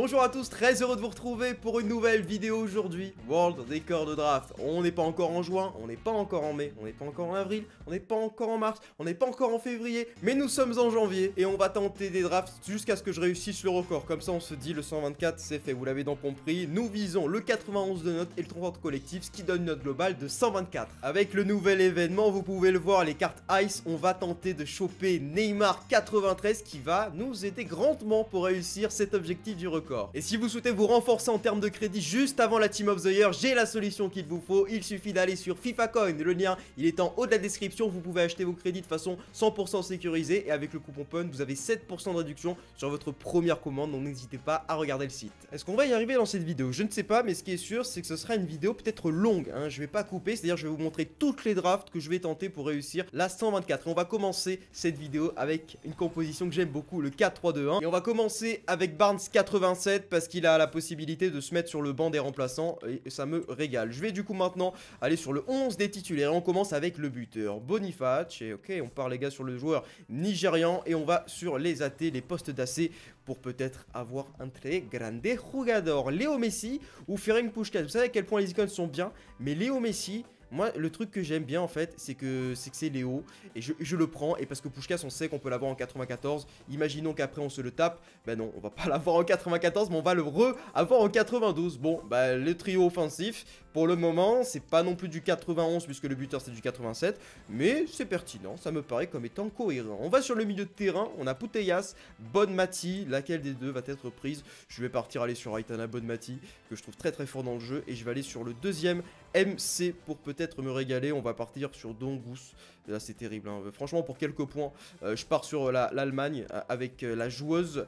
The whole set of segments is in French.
Bonjour à tous, très heureux de vous retrouver pour une nouvelle vidéo aujourd'hui, World Décor de Draft. On n'est pas encore en juin, on n'est pas encore en mai, on n'est pas encore en avril, on n'est pas encore en mars, on n'est pas encore en février, mais nous sommes en janvier et on va tenter des drafts jusqu'à ce que je réussisse le record. Comme ça on se dit le 124 c'est fait, vous l'avez donc compris, nous visons le 91 de note et le 30 collectif, ce qui donne une note globale de 124. Avec le nouvel événement, vous pouvez le voir, les cartes Ice, on va tenter de choper Neymar 93 qui va nous aider grandement pour réussir cet objectif du record. Et si vous souhaitez vous renforcer en termes de crédit juste avant la Team of the Year, j'ai la solution qu'il vous faut. Il suffit d'aller sur FIFA Coin. Le lien, il est en haut de la description. Vous pouvez acheter vos crédits de façon 100% sécurisée. Et avec le coupon PUN, vous avez 7% de réduction sur votre première commande. Donc n'hésitez pas à regarder le site. Est-ce qu'on va y arriver dans cette vidéo Je ne sais pas, mais ce qui est sûr, c'est que ce sera une vidéo peut-être longue. Hein. Je ne vais pas couper, c'est-à-dire je vais vous montrer toutes les drafts que je vais tenter pour réussir la 124. Et on va commencer cette vidéo avec une composition que j'aime beaucoup, le 4-3-2-1. Et on va commencer avec Barnes 85 parce qu'il a la possibilité de se mettre sur le banc des remplaçants et ça me régale. Je vais du coup maintenant aller sur le 11 des titulaires. On commence avec le buteur Boniface. Et ok, on part les gars sur le joueur nigérian et on va sur les athées les postes d'AC pour peut-être avoir un très grande jugador. Léo Messi ou Ferenc Puskas. Vous savez à quel point les icônes sont bien, mais Léo Messi moi, le truc que j'aime bien en fait, c'est que c'est que c'est Léo. Et je, je, le prends. Et parce que Pushkas, on sait qu'on peut l'avoir en 94. Imaginons qu'après on se le tape. Ben non, on va pas l'avoir en 94, mais on va le re-avoir en 92. Bon, bah le trio offensif, pour le moment, c'est pas non plus du 91 puisque le buteur c'est du 87, mais c'est pertinent, ça me paraît comme étant cohérent. On va sur le milieu de terrain, on a Pouteyas, Bonmati, laquelle des deux va être prise Je vais partir aller sur Aitana Bonmati, que je trouve très très fort dans le jeu, et je vais aller sur le deuxième MC pour peut-être me régaler. On va partir sur Dongus Là, c'est terrible. Hein. Franchement, pour quelques points, euh, je pars sur euh, l'Allemagne euh, avec la joueuse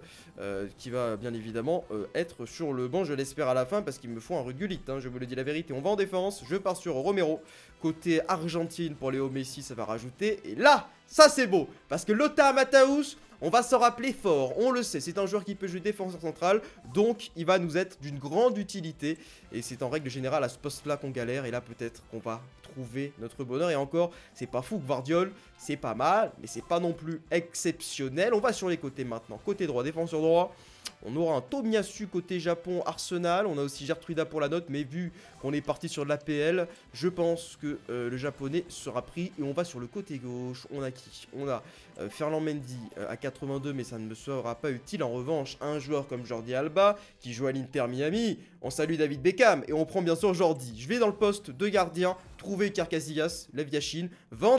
qui va bien évidemment être sur le banc, je l'espère à la fin, parce qu'il me faut un Rugulit. Hein, je vous le dis la vérité. On va en défense. Je pars sur Romero. Côté Argentine pour Léo Messi, ça va rajouter. Et là, ça c'est beau, parce que Lota Mataus, on va s'en rappeler fort, on le sait, c'est un joueur qui peut jouer défenseur central, donc il va nous être d'une grande utilité, et c'est en règle générale à ce poste-là qu'on galère, et là peut-être qu'on part trouver notre bonheur. Et encore, c'est pas fou, Vardiole c'est pas mal, mais c'est pas non plus exceptionnel. On va sur les côtés maintenant. Côté droit, défenseur droit. On aura un Tomiyasu côté Japon, Arsenal. On a aussi Gertruda pour la note, mais vu qu'on est parti sur de l'APL, je pense que euh, le japonais sera pris. Et on va sur le côté gauche. On a qui On a euh, Ferland Mendy euh, à 82, mais ça ne me sera pas utile. En revanche, un joueur comme Jordi Alba, qui joue à l'Inter Miami, on salue David Beckham et on prend bien sûr Jordi. Je vais dans le poste de gardien, trouver Carcasillas, la Viachine, Van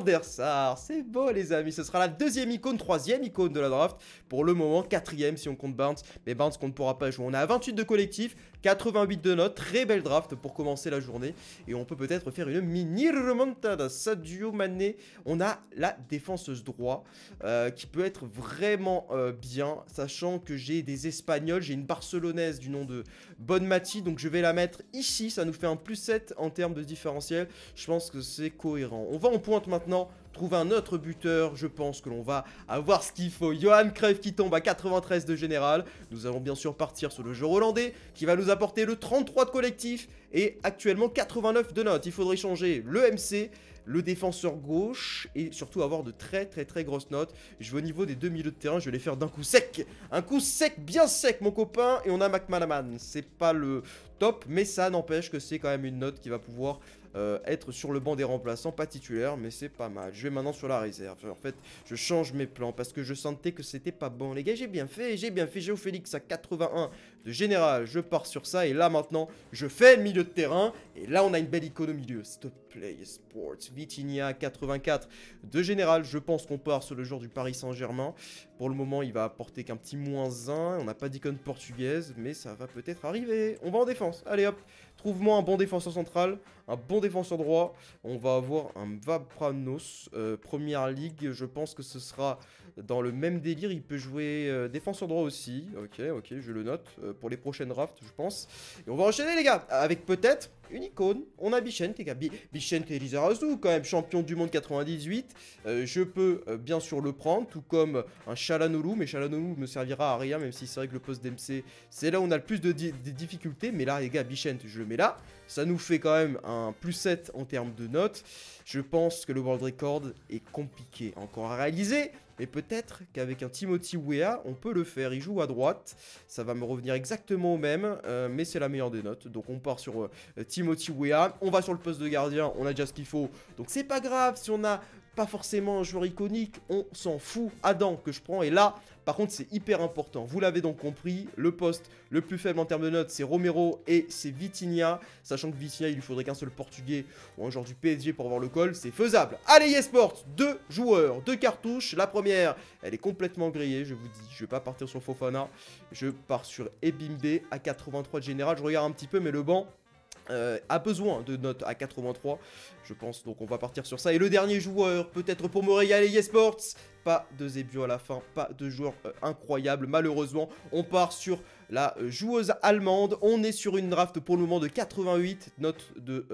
C'est beau les amis, ce sera la deuxième icône, troisième icône de la draft. Pour le moment, quatrième si on compte Barnes, mais Barnes qu'on ne pourra pas jouer. On a 28 de collectif, 88 de notes, très belle draft pour commencer la journée. Et on peut peut-être faire une mini remontada. Sadio Mané, on a la défenseuse droit euh, qui peut être vraiment euh, bien, sachant que j'ai des Espagnols, j'ai une Barcelonaise du nom de Bonmati, donc je vais la mettre ici. Ça nous fait un plus 7 en termes de différentiel. Je pense que c'est cohérent. On va en pointe maintenant trouver un autre buteur. Je pense que l'on va avoir ce qu'il faut. Johan Cruyff qui tombe à 93 de général. Nous allons bien sûr partir sur le jeu hollandais qui va nous apporter le 33 de collectif et actuellement 89 de notes. Il faudrait changer le MC, le défenseur gauche et surtout avoir de très très très grosses notes. Je vais au niveau des deux milieux de terrain, je vais les faire d'un coup sec. Un coup sec, bien sec mon copain et on a McManaman. C'est pas le top mais ça n'empêche que c'est quand même une note qui va pouvoir euh, être sur le banc des remplaçants, pas titulaire, mais c'est pas mal. Je vais maintenant sur la réserve. En fait, je change mes plans parce que je sentais que c'était pas bon. Les gars, j'ai bien fait, j'ai bien fait. Géo Félix à 81 de général, je pars sur ça. Et là, maintenant, je fais milieu de terrain. Et là, on a une belle icône au milieu. stop play Sports. Vitinia 84 de général. Je pense qu'on part sur le jour du Paris Saint-Germain. Pour le moment, il va apporter qu'un petit moins 1. On n'a pas d'icône portugaise, mais ça va peut-être arriver. On va en défense. Allez hop Trouve-moi un bon défenseur central, un bon défenseur droit. On va avoir un Vapranos, euh, première ligue. Je pense que ce sera dans le même délire. Il peut jouer euh, défenseur droit aussi. Ok, ok, je le note euh, pour les prochaines drafts, je pense. Et on va enchaîner, les gars, avec peut-être une icône. On a Bichent, les gars. et Elizarazu, quand même, champion du monde 98. Euh, je peux euh, bien sûr le prendre, tout comme euh, un Shalanolu Mais Shalanolu me servira à rien, même si c'est vrai que le poste d'MC, c'est là où on a le plus de, difficultés. Mais là, les gars, Bichent, je le mets là. Ça nous fait quand même un plus 7 en termes de notes. Je pense que le world record est compliqué encore à réaliser, mais peut-être qu'avec un Timothy Wea, on peut le faire. Il joue à droite, ça va me revenir exactement au même, euh, mais c'est la meilleure des notes. Donc on part sur euh, Timothy Wea. on va sur le poste de gardien, on a déjà ce qu'il faut. Donc c'est pas grave si on a pas forcément un joueur iconique, on s'en fout. Adam que je prends, et là, par contre, c'est hyper important. Vous l'avez donc compris, le poste le plus faible en termes de notes, c'est Romero et c'est Vitinha. Sachant que Vitinha, il lui faudrait qu'un seul Portugais ou un joueur du PSG pour avoir le col, c'est faisable. Allez, Yesport, deux joueurs, deux cartouches. La première, elle est complètement grillée, je vous dis. Je vais pas partir sur Fofana, je pars sur Ebimbe à 83 de général. Je regarde un petit peu, mais le banc, euh, a besoin de notes à 83 je pense. Donc on va partir sur ça. Et le dernier joueur, peut-être pour me régaler, Esports. Pas de Zebio à la fin, pas de joueur euh, incroyable, malheureusement. On part sur la euh, joueuse allemande. On est sur une draft pour le moment de 88, note de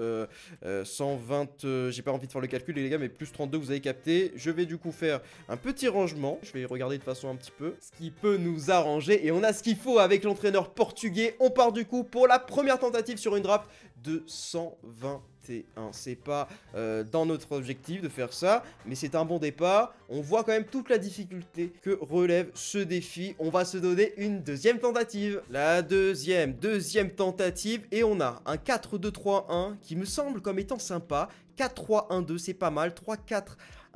120, euh, j'ai pas envie de faire le calcul les gars, mais plus 32, vous avez capté. Je vais du coup faire un petit rangement, je vais regarder de façon un petit peu, ce qui peut nous arranger. Et on a ce qu'il faut avec l'entraîneur portugais. On part du coup pour la première tentative sur une draft de 120 c'est pas euh, dans notre objectif de faire ça, mais c'est un bon départ. On voit quand même toute la difficulté que relève ce défi. On va se donner une deuxième tentative. La deuxième, deuxième tentative, et on a un 4-2-3-1 qui me semble comme étant sympa. 4-3-1-2, c'est pas mal. 3-4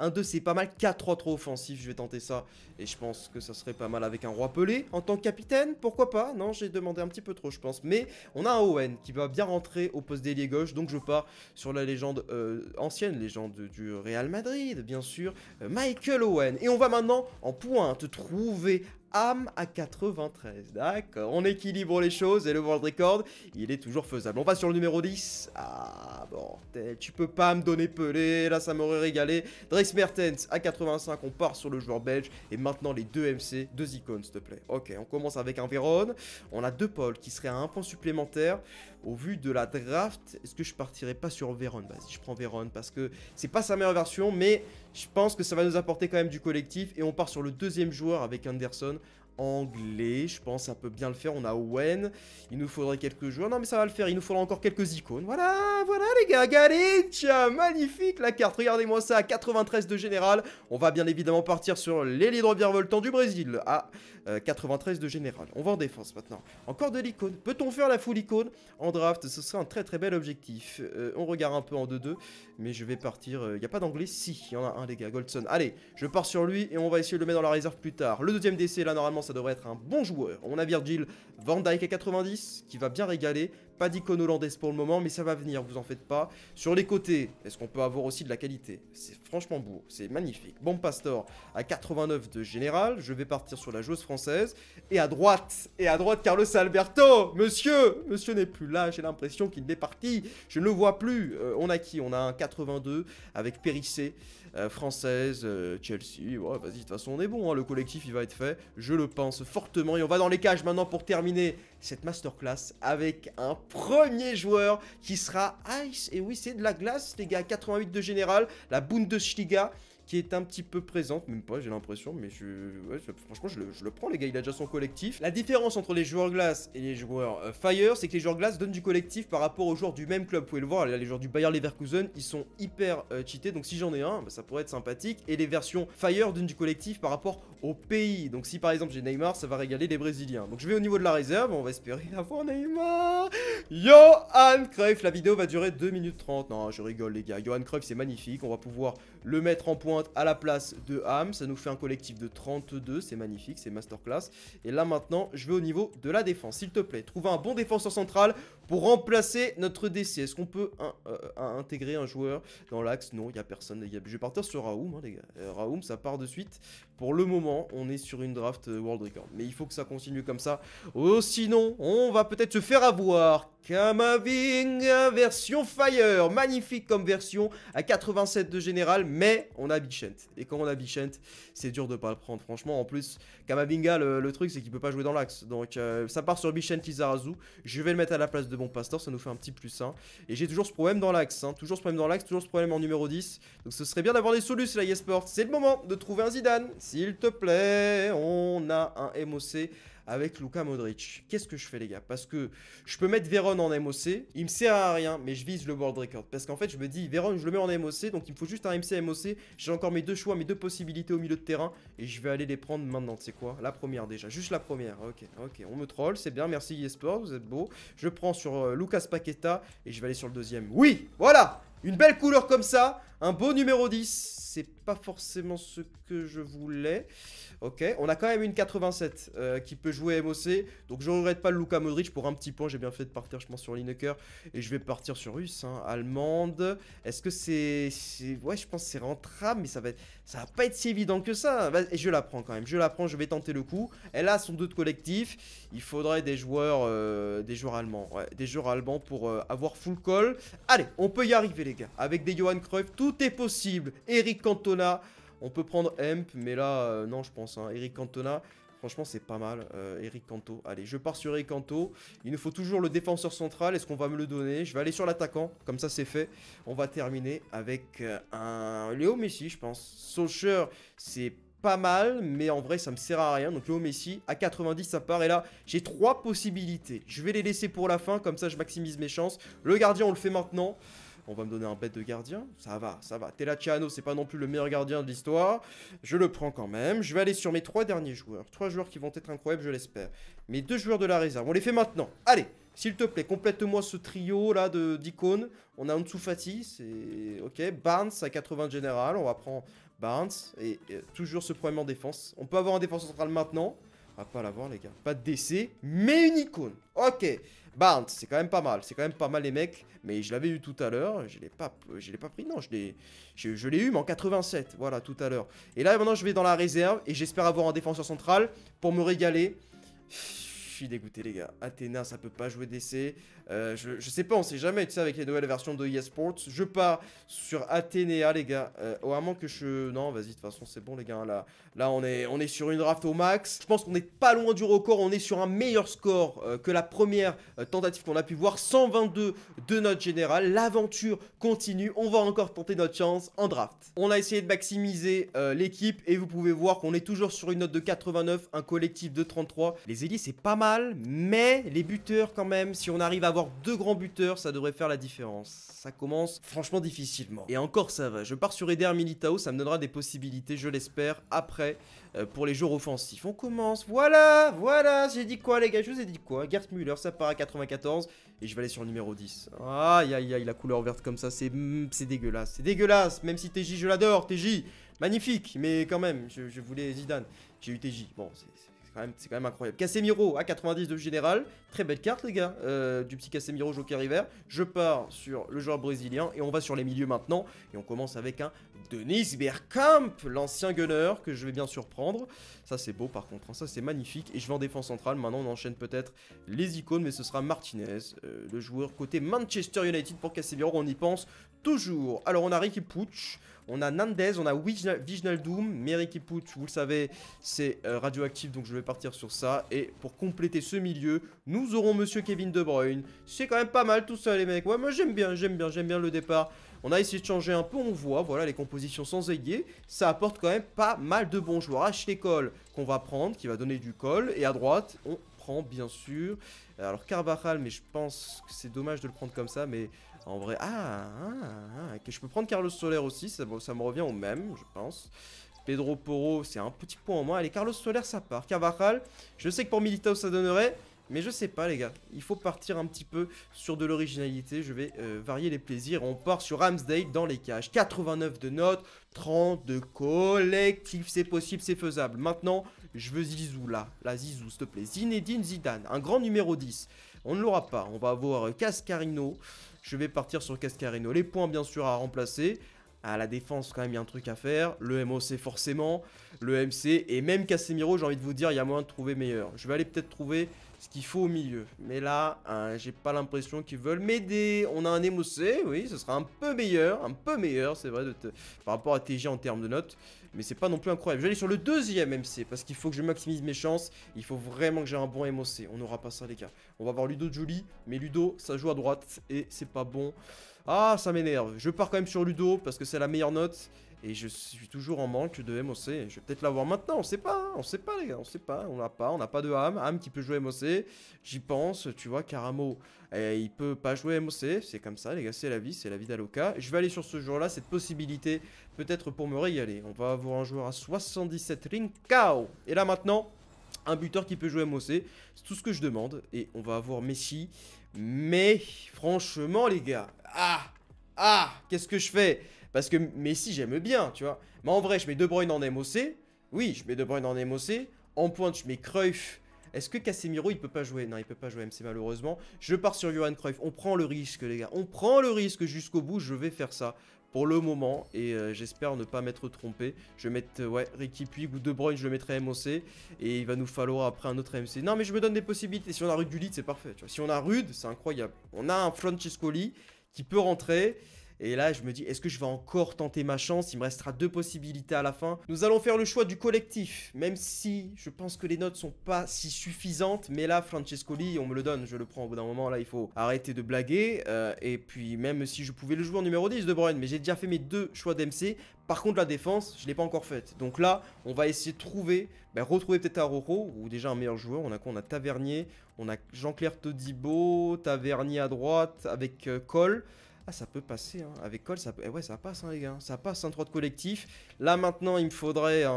un, 2 c'est pas mal, 4-3 trop offensif, je vais tenter ça. Et je pense que ça serait pas mal avec un roi pelé en tant que capitaine, pourquoi pas Non, j'ai demandé un petit peu trop je pense. Mais on a un Owen qui va bien rentrer au poste d'ailier gauche, donc je pars sur la légende, euh, ancienne légende du Real Madrid, bien sûr, euh, Michael Owen. Et on va maintenant en pointe trouver Ham à 93. D'accord, on équilibre les choses et le world record, il est toujours faisable. On passe sur le numéro 10. Ah, bordel, tu peux pas me donner Pelé, là ça m'aurait régalé. Dries Mertens à 85, on part sur le joueur belge. Et maintenant les deux MC, deux icônes s'il te plaît. Ok, on commence avec un Véron. On a deux pôles qui seraient à un point supplémentaire au vu de la draft, est-ce que je partirai pas sur Véron Vas-y, bah, je prends Véron parce que c'est pas sa meilleure version, mais je pense que ça va nous apporter quand même du collectif. Et on part sur le deuxième joueur avec Anderson anglais, je pense ça peut bien le faire, on a Owen, il nous faudrait quelques joueurs, non mais ça va le faire, il nous faudra encore quelques icônes, voilà, voilà les gars, Galicia magnifique la carte, regardez-moi ça, 93 de général, on va bien évidemment partir sur les droit voltant du Brésil, à ah, 93 euh, de général, on va en défense maintenant, encore de l'icône, peut-on faire la full icône en draft, ce serait un très très bel objectif, euh, on regarde un peu en 2-2, mais je vais partir, il euh, n'y a pas d'anglais, si, il y en a un les gars, Goldson, allez, je pars sur lui et on va essayer de le mettre dans la réserve plus tard, le deuxième décès là normalement ça devrait être un bon joueur. On a Virgil van Dyke à 90 qui va bien régaler, pas d'icône hollandaise pour le moment, mais ça va venir, vous en faites pas. Sur les côtés, est-ce qu'on peut avoir aussi de la qualité C'est franchement beau, c'est magnifique. Bon Pastor à 89 de général, je vais partir sur la joueuse française. Et à droite, et à droite Carlos Alberto Monsieur Monsieur n'est plus là, j'ai l'impression qu'il est parti, je ne le vois plus. Euh, on a qui On a un 82 avec Périssé, euh, française, euh, Chelsea. vas-y, de toute façon on est bon, hein. le collectif il va être fait, je le pense fortement. Et on va dans les cages maintenant pour terminer cette masterclass avec un premier joueur qui sera Ice. Et oui, c'est de la glace, les gars. 88 de général, la Bundesliga qui est un petit peu présente, même pas j'ai l'impression, mais je, franchement je le, prends les gars, il a déjà son collectif. La différence entre les joueurs glace et les joueurs euh, fire, c'est que les joueurs glace donnent du collectif par rapport aux joueurs du même club, vous pouvez le voir, les joueurs du Bayer Leverkusen, ils sont hyper euh, cheatés, donc si j'en ai un, bah, ça pourrait être sympathique, et les versions fire donnent du collectif par rapport au pays, donc si par exemple j'ai Neymar, ça va régaler les Brésiliens. Donc je vais au niveau de la réserve, on va espérer avoir Neymar Johan Cruyff, la vidéo va durer 2 minutes 30, non je rigole les gars, Johan Cruyff c'est magnifique, on va pouvoir le mettre en pointe à la place de Ham. Ça nous fait un collectif de 32, c'est magnifique, c'est masterclass. Et là maintenant, je vais au niveau de la défense. S'il te plaît, trouve un bon défenseur central pour remplacer notre DC. Est-ce qu'on peut euh, intégrer un joueur dans l'axe Non, il n'y a personne. Je vais partir sur Raoum, hein, les gars. Euh, Raoum, ça part de suite. Pour le moment, on est sur une draft euh, World Record. Mais il faut que ça continue comme ça. Oh, sinon, on va peut-être se faire avoir. Kamavinga version Fire. Magnifique comme version. À 87 de général, mais on a Bichent. Et quand on a Bichent, c'est dur de pas le prendre. Franchement, en plus, Kamavinga, le, truc, c'est qu'il ne peut pas jouer dans l'axe. Donc, ça part sur Bichent Izarazu. Je vais le mettre à la place de de bon pasteur, ça nous fait un petit plus. Hein. Et j'ai toujours ce problème dans l'axe, hein. toujours ce problème dans l'axe, toujours ce problème en numéro 10. Donc ce serait bien d'avoir des solutions là, Yesport. C'est le moment de trouver un Zidane, s'il te plaît. On a un MOC avec Luka Modric. Qu'est-ce que je fais, les gars Parce que je peux mettre Véron en MOC, il me sert à rien, mais je vise le world record. Parce qu'en fait, je me dis, Véron, je le mets en MOC, donc il me faut juste un MC MOC. J'ai encore mes deux choix, mes deux possibilités au milieu de terrain, et je vais aller les prendre maintenant. Tu sais quoi La première déjà, juste la première. Ok, ok, on me troll, c'est bien, merci eSport, vous êtes beau. Je prends sur euh, Lucas Paqueta, et je vais aller sur le deuxième. Oui, voilà une belle couleur comme ça, un beau numéro 10. C'est pas forcément ce que je voulais. Ok, on a quand même une 87 euh, qui peut jouer MOC. Donc je ne regrette pas le Luka Modric pour un petit point. J'ai bien fait de partir, je pense, sur Lineker. Et je vais partir sur Russe, hein, Allemande. Est-ce que c'est... Ouais, je pense que c'est rentrable, mais ça va être ça va pas être si évident que ça. Et je la prends quand même, je la prends, je vais tenter le coup. Elle a son doute de collectif. Il faudrait des joueurs, euh, des joueurs allemands, des joueurs allemands pour euh, avoir full call. Allez, on peut y arriver les gars. Avec des Johan Cruyff, tout est possible. Eric Cantona, on peut prendre Hemp, mais là, euh, non je pense. Hein. Eric Cantona, Franchement, c'est pas mal. Euh, Eric Canto. Allez, je pars sur Eric Canto. Il nous faut toujours le défenseur central. Est-ce qu'on va me le donner Je vais aller sur l'attaquant. Comme ça, c'est fait. On va terminer avec euh, un Léo Messi, je pense. Solskjaer, c'est pas mal, mais en vrai, ça me sert à rien. Donc, Léo Messi, à 90, ça part. Et là, j'ai trois possibilités. Je vais les laisser pour la fin, comme ça, je maximise mes chances. Le gardien, on le fait maintenant. On va me donner un bête de gardien. Ça va, ça va. Telaciano c'est pas non plus le meilleur gardien de l'histoire. Je le prends quand même. Je vais aller sur mes trois derniers joueurs. Trois joueurs qui vont être incroyables, je l'espère. Mes deux joueurs de la réserve. On les fait maintenant. Allez s'il te plaît, complète-moi ce trio là de d'icônes. On a Ansu c'est ok. Barnes à 80 général, on va prendre Barnes et, toujours ce problème en défense. On peut avoir un défense central maintenant. On va pas l'avoir les gars. Pas de décès, mais une icône. Ok. Barnes, c'est quand même pas mal. C'est quand même pas mal, les mecs. Mais je l'avais eu tout à l'heure. Je l'ai pas, je l'ai pas pris. Non, je l'ai, je l'ai eu, mais en 87. Voilà, tout à l'heure. Et là, maintenant, je vais dans la réserve. Et j'espère avoir un défenseur central pour me régaler suis dégoûté, les gars. Athéna, ça peut pas jouer d'essai. Euh, je, je, sais pas, on sait jamais, tu sais, avec les nouvelles versions de eSports. Je pars sur Athéna, les gars. Euh, oh, que je... Non, vas-y, de toute façon, c'est bon, les gars. Là, là on, est, on est sur une draft au max. Je pense qu'on n'est pas loin du record. On est sur un meilleur score euh, que la première euh, tentative qu'on a pu voir. 122 de notre général. L'aventure continue. On va encore tenter notre chance en draft. On a essayé de maximiser l'équipe et vous pouvez voir qu'on est toujours sur une note de 89, un collectif de 33. Les élites, c'est pas mal mais les buteurs quand même, si on arrive à avoir deux grands buteurs, ça devrait faire la différence. Ça commence franchement difficilement. Et encore ça va, je pars sur Eder Militao, ça me donnera des possibilités, je l'espère, après, euh, pour les jours offensifs. On commence, voilà, voilà, j'ai dit quoi les gars, je vous ai dit quoi Gert Müller, ça part à 94, et je vais aller sur le numéro 10. Aïe aïe aïe, la couleur verte comme ça, c'est mm, dégueulasse, c'est dégueulasse, même si TJ je l'adore, TJ, magnifique, mais quand même, je, voulais Zidane, j'ai eu TJ, bon c'est c'est quand même incroyable. Casemiro à 90 de général. Très belle carte, les gars, euh, du petit Casemiro Joker River. Je pars sur le joueur brésilien et on va sur les milieux maintenant. Et on commence avec un Denis Bergkamp, l'ancien gunner que je vais bien surprendre. Ça, c'est beau par contre. Hein. ça, c'est magnifique. Et je vais en défense centrale. Maintenant, on enchaîne peut-être les icônes, mais ce sera Martinez, euh, le joueur côté Manchester United pour Casemiro. On y pense toujours. Alors, on a Ricky Pucci on a Nandez, on a Viginal Doom, Merrick vous le savez, c'est euh, radioactif, donc je vais partir sur ça. Et pour compléter ce milieu, nous aurons Monsieur Kevin De Bruyne. C'est quand même pas mal tout ça, les mecs. Ouais, moi j'aime bien, j'aime bien, j'aime bien le départ. On a essayé de changer un peu, on voit, voilà, les compositions sans aiguille Ça apporte quand même pas mal de bons joueurs. Ashley qu'on va prendre, qui va donner du col. Et à droite, on prend, bien sûr. Euh, alors Carvajal, mais je pense que c'est dommage de le prendre comme ça, mais en vrai, ah, ah, ah je peux prendre Carlos Soler aussi, ça, me revient au même, je pense. Pedro Porro, c'est un petit point en moins. Allez, Carlos Soler, ça part. Cavajal, je sais que pour Militao, ça donnerait, mais je sais pas, les gars. Il faut partir un petit peu sur de l'originalité. Je vais euh, varier les plaisirs. On part sur Ramsdale dans les cages. 89 de notes, 30 de collectif. C'est possible, c'est faisable. Maintenant, je veux Zizou, là. la Zizou, s'il te plaît. Zinedine Zidane, un grand numéro 10. On ne l'aura pas. On va avoir euh, Cascarino je vais partir sur Cascarino. Les points, bien sûr, à remplacer. À la défense, quand même, il y a un truc à faire. Le MOC, forcément. Le MC. Et même Casemiro, j'ai envie de vous dire, il y a moyen de trouver meilleur. Je vais aller peut-être trouver ce qu'il faut au milieu. Mais là, hein, j'ai pas l'impression qu'ils veulent m'aider. On a un MOC, oui, ce sera un peu meilleur. Un peu meilleur, c'est vrai, de par rapport à TG en termes de notes mais c'est pas non plus incroyable. Je vais aller sur le deuxième MC, parce qu'il faut que je maximise mes chances. Il faut vraiment que j'ai un bon MOC. On n'aura pas ça, les gars. On va avoir Ludo Julie mais Ludo, ça joue à droite, et c'est pas bon. Ah, ça m'énerve. Je pars quand même sur Ludo, parce que c'est la meilleure note. Et je suis toujours en manque de MOC. Je vais peut-être l'avoir maintenant, on sait pas, on hein, on sait pas les gars, on sait pas, on n'a pas, on n'a pas de Ham. Ham qui peut jouer MOC, j'y pense, tu vois, Caramo. et eh, il peut pas jouer MOC, c'est comme ça les gars, c'est la vie, c'est la vie d'Aloca, Je vais aller sur ce jour-là, cette possibilité, peut-être pour me régaler. On va avoir un joueur à 77 Cao. Et là maintenant, un buteur qui peut jouer MOC, c'est tout ce que je demande. Et on va avoir Messi. Mais franchement les gars, ah, ah, qu'est-ce que je fais parce que Messi, j'aime bien, tu vois. Mais en vrai, je mets De Bruyne en MOC. Oui, je mets De Bruyne en MOC. En pointe, je mets Cruyff. Est-ce que Casemiro, il peut pas jouer Non, il peut pas jouer MC malheureusement. Je pars sur Johan Cruyff. On prend le risque, les gars. On prend le risque jusqu'au bout. Je vais faire ça pour le moment. Et euh, j'espère ne pas m'être trompé. Je vais mettre, ouais, Ricky Puig ou De Bruyne, je le mettrai MOC. Et il va nous falloir après un autre MC. Non, mais je me donne des possibilités. Si on a Rude du lead, c'est parfait. Si on a Rude, c'est incroyable. On a un Francescoli qui peut rentrer. Et là, je me dis, est-ce que je vais encore tenter ma chance Il me restera deux possibilités à la fin. Nous allons faire le choix du collectif, même si je pense que les notes sont pas si suffisantes. Mais là, Francescoli, on me le donne, je le prends au bout d'un moment. Là, il faut arrêter de blaguer. Euh, et puis, même si je pouvais le jouer en numéro 10 de Bruyne, mais j'ai déjà fait mes deux choix d'MC. Par contre, la défense, je ne l'ai pas encore faite. Donc là, on va essayer de trouver, ben, retrouver peut-être Aroro, ou déjà un meilleur joueur. On a quoi On a Tavernier, on a Jean-Claire Todibo, Tavernier à droite avec euh, Cole. Ah, ça peut passer. Hein. Avec Cole, ça, eh ouais, ça passe, hein, les gars. Ça passe, un 3 de collectif. Là, maintenant, il me faudrait un,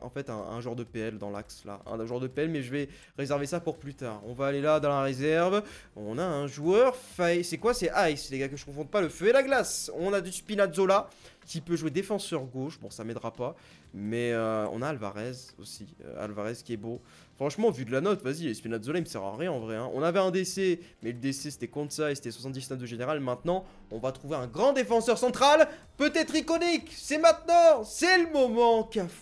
en fait, un, de PL dans l'axe, là. Un genre de PL, mais je vais réserver ça pour plus tard. On va aller là, dans la réserve. On a un joueur C'est quoi C'est Ice, les gars, que je confonde pas le feu et la glace. On a du Spinazzola qui peut jouer défenseur gauche. Bon, ça m'aidera pas. Mais euh, on a Alvarez aussi. Euh, Alvarez qui est beau. Franchement, vu de la note, vas-y, Spinazzola, il me sert à rien en vrai. Hein. On avait un DC, mais le DC c'était ça, et c'était 79 de général. Maintenant, on va trouver un grand défenseur central, peut-être iconique. C'est maintenant, c'est le moment. Cafou.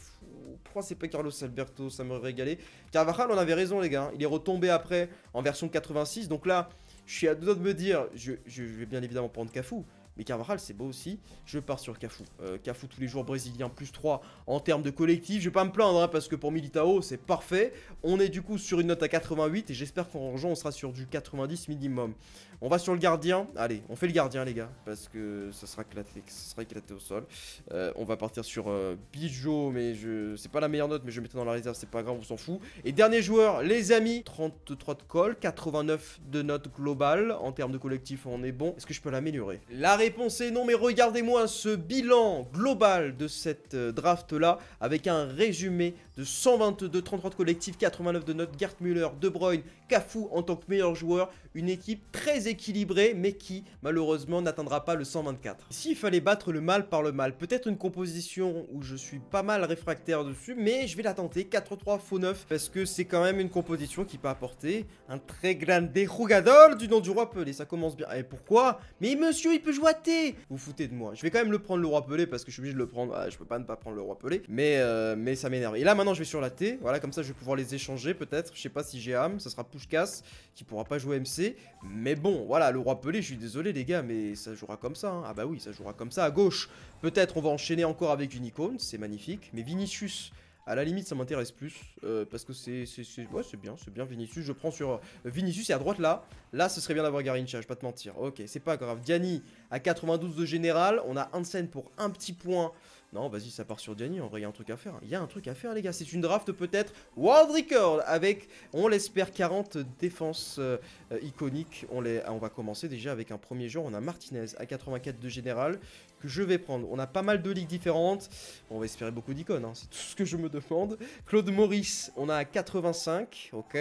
Pourquoi c'est pas Carlos Alberto Ça me régalait. Carvajal, on avait raison, les gars. Hein. Il est retombé après en version 86. Donc là, je suis à deux de me dire, je, je vais bien évidemment prendre Cafou. Mais Carvajal, c'est beau aussi. Je pars sur Cafou. Euh, Cafou tous les jours brésilien, plus 3 en termes de collectif. Je vais pas me plaindre, hein, parce que pour Militao, c'est parfait. On est du coup sur une note à 88, et j'espère qu'en rangeant, on sera sur du 90 minimum. On va sur le gardien. Allez, on fait le gardien, les gars. Parce que ça sera éclaté, sera éclaté au sol. Euh, on va partir sur euh, Bijou, Mais je c'est pas la meilleure note, mais je mettrai dans la réserve. C'est pas grave, on s'en fout. Et dernier joueur, les amis. 33 de call, 89 de note globale. En termes de collectif, on est bon. Est-ce que je peux l'améliorer La réponse est non, mais regardez-moi ce bilan global de cette euh, draft-là. Avec un résumé de 122, 33 de collectif, 89 de note. Gert Müller, De Bruyne, Cafou en tant que meilleur joueur. Une équipe très équilibré, mais qui, malheureusement, n'atteindra pas le 124. S'il fallait battre le mal par le mal, peut-être une composition où je suis pas mal réfractaire dessus, mais je vais la tenter, 4-3 faux 9, parce que c'est quand même une composition qui peut apporter un très grande jugador du nom du roi pelé, ça commence bien. Et pourquoi Mais monsieur, il peut jouer à T Vous foutez de moi. Je vais quand même le prendre le roi pelé, parce que je suis obligé de le prendre. Ah, je peux pas ne pas prendre le roi pelé, mais, euh, mais ça m'énerve. Et là, maintenant, je vais sur la T, voilà, comme ça, je vais pouvoir les échanger, peut-être. Je sais pas si j'ai âme, ça sera Pushkas, qui pourra pas jouer MC, mais bon, voilà, le roi Pelé, je suis désolé les gars, mais ça jouera comme ça. Hein. Ah bah oui, ça jouera comme ça. À gauche, peut-être on va enchaîner encore avec une icône, c'est magnifique. Mais Vinicius, à la limite, ça m'intéresse plus. Euh, parce que c'est. Ouais, c'est bien, c'est bien Vinicius. Je prends sur euh, Vinicius et à droite là. Là, ce serait bien d'avoir Garincha, je vais pas te mentir. Ok, c'est pas grave. Diani à 92 de général. On a Hansen pour un petit point non, vas-y, ça part sur Gianni. En vrai, il y a un truc à faire. Il y a un truc à faire, les gars. C'est une draft peut-être world record avec, on l'espère, 40 défenses euh, euh, iconiques. On, les, on va commencer déjà avec un premier joueur. On a Martinez à 84 de général que je vais prendre. On a pas mal de ligues différentes. on va espérer beaucoup d'icônes. Hein. C'est tout ce que je me demande. Claude Maurice, on a à 85. Ok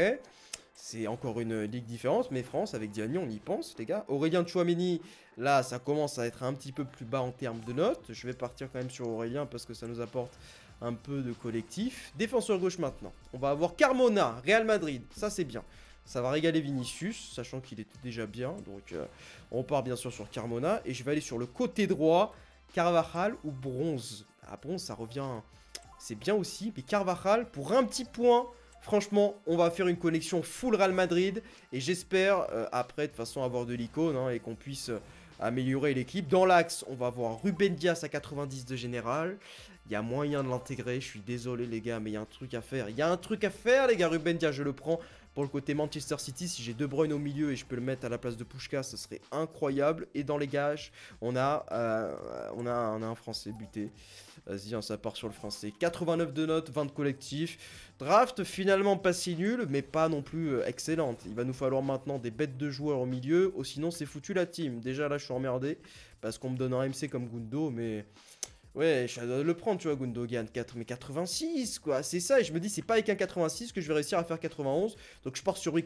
c'est encore une ligue différente, mais France, avec Diagne on y pense, les gars. Aurélien Chouameni, là, ça commence à être un petit peu plus bas en termes de notes. Je vais partir quand même sur Aurélien parce que ça nous apporte un peu de collectif. Défenseur gauche maintenant. On va avoir Carmona, Real Madrid, ça c'est bien. Ça va régaler Vinicius, sachant qu'il était déjà bien. Donc, euh, on part bien sûr sur Carmona. Et je vais aller sur le côté droit, Carvajal ou Bronze. Ah, Bronze, ça revient... C'est bien aussi, mais Carvajal, pour un petit point... Franchement, on va faire une connexion full Real Madrid. Et j'espère, euh, après, de toute façon, avoir de l'icône hein, et qu'on puisse euh, améliorer l'équipe. Dans l'axe, on va voir Ruben Dias à 90 de général. Il y a moyen de l'intégrer. Je suis désolé, les gars, mais il y a un truc à faire. Il y a un truc à faire, les gars. Ruben Dias, je le prends. Pour le côté Manchester City, si j'ai De Bruyne au milieu et je peux le mettre à la place de Pushka, ce serait incroyable. Et dans les gages, on a, euh, on, a un Français buté. Vas-y, hein, ça part sur le Français. 89 de notes, 20 collectifs. Draft finalement pas si nul, mais pas non plus euh, excellente. Il va nous falloir maintenant des bêtes de joueurs au milieu, ou sinon c'est foutu la team. Déjà là, je suis emmerdé parce qu'on me donne un MC comme Gundo, mais... Ouais, je dois le prendre, tu vois, Gundogan. 4, mais 86, quoi. C'est ça. Et je me dis, c'est pas avec un 86 que je vais réussir à faire 91. Donc je pars sur Rui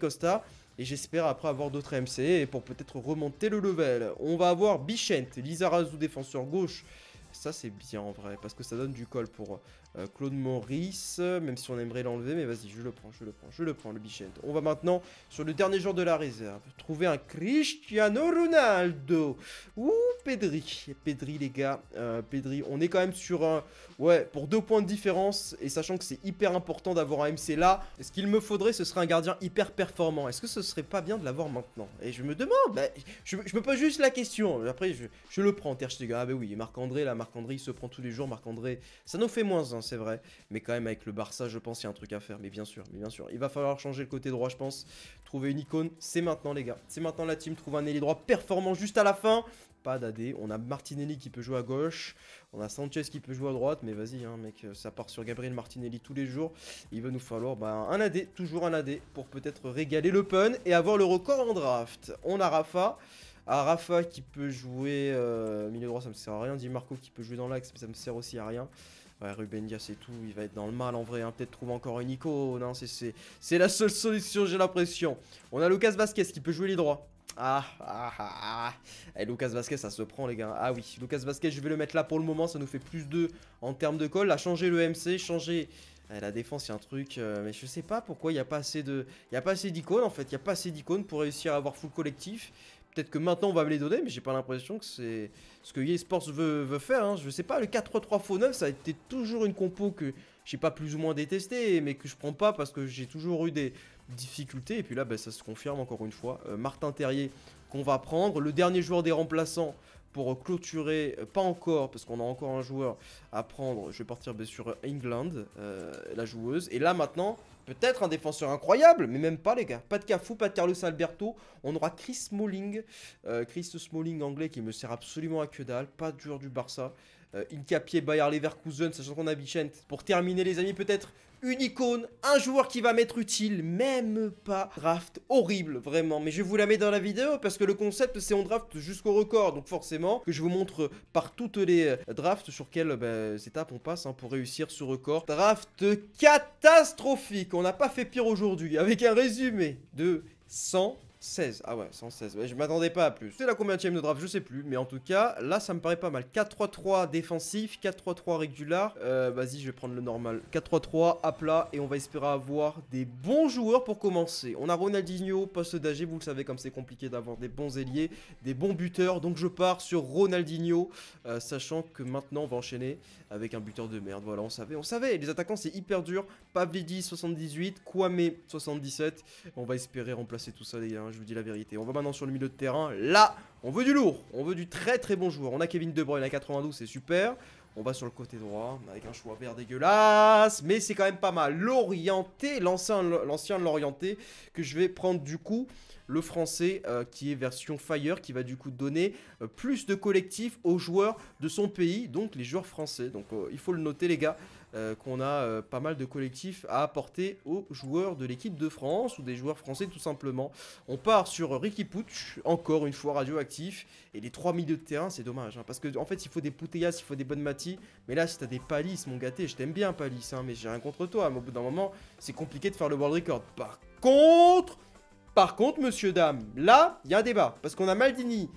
Et j'espère après avoir d'autres MC et pour peut-être remonter le level. On va avoir Bichent, Lizarazu défenseur gauche. Ça c'est bien en vrai parce que ça donne du col pour euh, Claude Maurice, même si on aimerait l'enlever, mais vas-y, je le prends, je le prends, je le prends, le bichette... On va maintenant sur le dernier jour de la réserve, trouver un Cristiano Ronaldo. Ouh, Pedri. Pedri, les gars, euh, Pedri, on est quand même sur un... Ouais, pour deux points de différence, et sachant que c'est hyper important d'avoir un MC là, ce qu'il me faudrait, ce serait un gardien hyper performant. Est-ce que ce serait pas bien de l'avoir maintenant Et je me demande, bah, je, me pose juste la question. Après, je, le prends, Ter Stegen. Ah ben oui, Marc-André, là, Marc-André, il se prend tous les jours, Marc-André. Ça nous fait moins, hein, c'est vrai. Mais quand même, avec le Barça, je pense qu'il y a un truc à faire. Mais bien sûr, mais bien sûr. Il va falloir changer le côté droit, je pense. Trouver une icône. C'est maintenant, les gars. C'est maintenant la team. Trouve un ailier droit performant juste à la fin. Pas d'AD. On a Martinelli qui peut jouer à gauche. On a Sanchez qui peut jouer à droite. Mais vas-y, hein, mec, euh, ça part sur Gabriel Martinelli tous les jours. Il va nous falloir bah, un AD, toujours un AD, pour peut-être régaler le pun et avoir le record en draft. On a Rafa. Ah, Rafa qui peut jouer euh, milieu droit, ça me sert à rien. dit Marco qui peut jouer dans l'axe, mais ça me sert aussi à rien. Ouais, Ruben c'est tout, il va être dans le mal en vrai. Hein. Peut-être trouver encore une icône. Hein. C'est la seule solution, j'ai l'impression. On a Lucas Vasquez qui peut jouer les droits. Ah, ah, ah, ah. Et eh, Lucas Vasquez, ça se prend, les gars. Ah oui, Lucas Vasquez, je vais le mettre là pour le moment. Ça nous fait plus de, en termes de call. Là, changer le MC, changer eh, la défense, il y a un truc. Euh, mais je sais pas pourquoi il n'y a pas assez de, il y a pas assez d'icônes, en fait. Il n'y a pas assez d'icônes pour réussir à avoir full collectif. Peut-être que maintenant on va me les donner, mais j'ai pas l'impression que c'est ce que EA Sports veut, faire. Hein. Je sais pas, le 4-3-3 faux 9, ça a été toujours une compo que j'ai pas plus ou moins détesté, mais que je prends pas parce que j'ai toujours eu des difficultés. Et puis là, ben, ça se confirme encore une fois. Euh, Martin Terrier qu'on va prendre. Le dernier joueur des remplaçants pour clôturer, euh, pas encore, parce qu'on a encore un joueur à prendre. Je vais partir ben, sur England, euh, la joueuse. Et là maintenant, peut-être un défenseur incroyable, mais même pas, les gars. Pas de Cafou, pas de Carlos Alberto. On aura Chris Smalling, euh, Chris Smalling anglais qui me sert absolument à que dalle. Pas de joueur du Barça. Euh, Incapié, Bayer Leverkusen, sachant qu'on a Bichent. Pour terminer, les amis, peut-être une icône, un joueur qui va m'être utile, même pas draft horrible, vraiment. Mais je vous la mets dans la vidéo parce que le concept c'est on draft jusqu'au record, donc forcément que je vous montre par toutes les euh, drafts sur quelles euh, ben, étapes on passe hein, pour réussir ce record. Draft catastrophique, on n'a pas fait pire aujourd'hui, avec un résumé de 100 16, ah ouais, 116, je m'attendais pas à plus. C'est la combien de de draft, je sais plus, mais en tout cas, là ça me paraît pas mal. 4-3-3 défensif, 4-3-3 régular, euh, vas-y je vais prendre le normal. 4-3-3 à plat, et on va espérer avoir des bons joueurs pour commencer. On a Ronaldinho, poste d'AG, vous le savez comme c'est compliqué d'avoir des bons ailiers, des bons buteurs, donc je pars sur Ronaldinho, euh, sachant que maintenant on va enchaîner avec un buteur de merde, voilà, on savait, on savait, les attaquants c'est hyper dur, Pavlidis 78, Kwame 77, on va espérer remplacer tout ça les gars Hein, je vous dis la vérité. On va maintenant sur le milieu de terrain. Là, on veut du lourd. On veut du très très bon joueur. On a Kevin De Bruyne à 92, c'est super. On va sur le côté droit avec un choix vert dégueulasse. Mais c'est quand même pas mal. L'orienté, l'ancien de l'orienté que je vais prendre du coup. Le français euh, qui est version Fire qui va du coup donner euh, plus de collectif aux joueurs de son pays. Donc les joueurs français. Donc euh, il faut le noter les gars. Euh, qu'on a euh, pas mal de collectifs à apporter aux joueurs de l'équipe de France ou des joueurs français tout simplement. On part sur Ricky Putsch, encore une fois radioactif, et les trois milieux de terrain, c'est dommage, hein, parce que en fait il faut des Poutéas, il faut des bonnes matis, mais là si t'as des Palis, mon gâté, je t'aime bien Palis, hein, mais j'ai rien contre toi, au bout d'un moment c'est compliqué de faire le world record. Par contre, par contre, monsieur, dame, là, il y a un débat, parce qu'on a Maldini,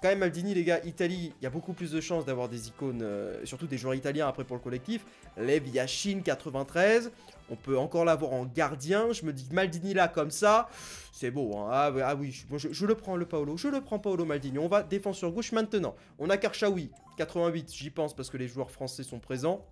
quand même Maldini, les gars, Italie, il y a beaucoup plus de chances d'avoir des icônes, euh, surtout des joueurs italiens après pour le collectif. Lev Yashin 93, on peut encore l'avoir en gardien. Je me dis Maldini là comme ça, c'est beau. Hein. Ah, ah oui, je, le prends le Paolo, je le prends Paolo Maldini. On va défenseur gauche maintenant. On a Karchaoui 88, j'y pense parce que les joueurs français sont présents.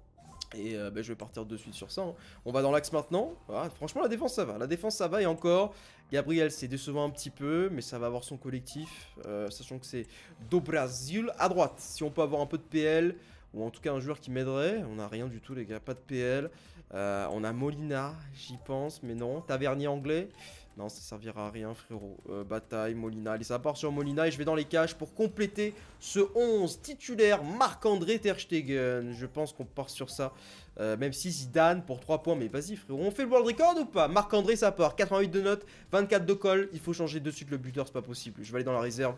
Et euh, ben, je vais partir de suite sur ça. Hein. On va dans l'axe maintenant. Ah, franchement, la défense, ça va. La défense, ça va. Et encore, Gabriel, c'est décevant un petit peu, mais ça va avoir son collectif. Euh, sachant que c'est Do Brasil à droite. Si on peut avoir un peu de PL, ou en tout cas un joueur qui m'aiderait. On n'a rien du tout, les gars. Pas de PL. Euh, on a Molina, j'y pense, mais non. Tavernier anglais. Non, ça servira à rien, frérot. Euh, bataille, Molina. Allez, ça part sur Molina et je vais dans les caches pour compléter ce 11 titulaire Marc-André Terstegen. Je pense qu'on part sur ça. Euh, même si Zidane pour 3 points, mais vas-y frérot, on fait le world record ou pas Marc-André, ça part. 88 de notes, 24 de col. Il faut changer de suite le buteur, c'est pas possible. Je vais aller dans la réserve.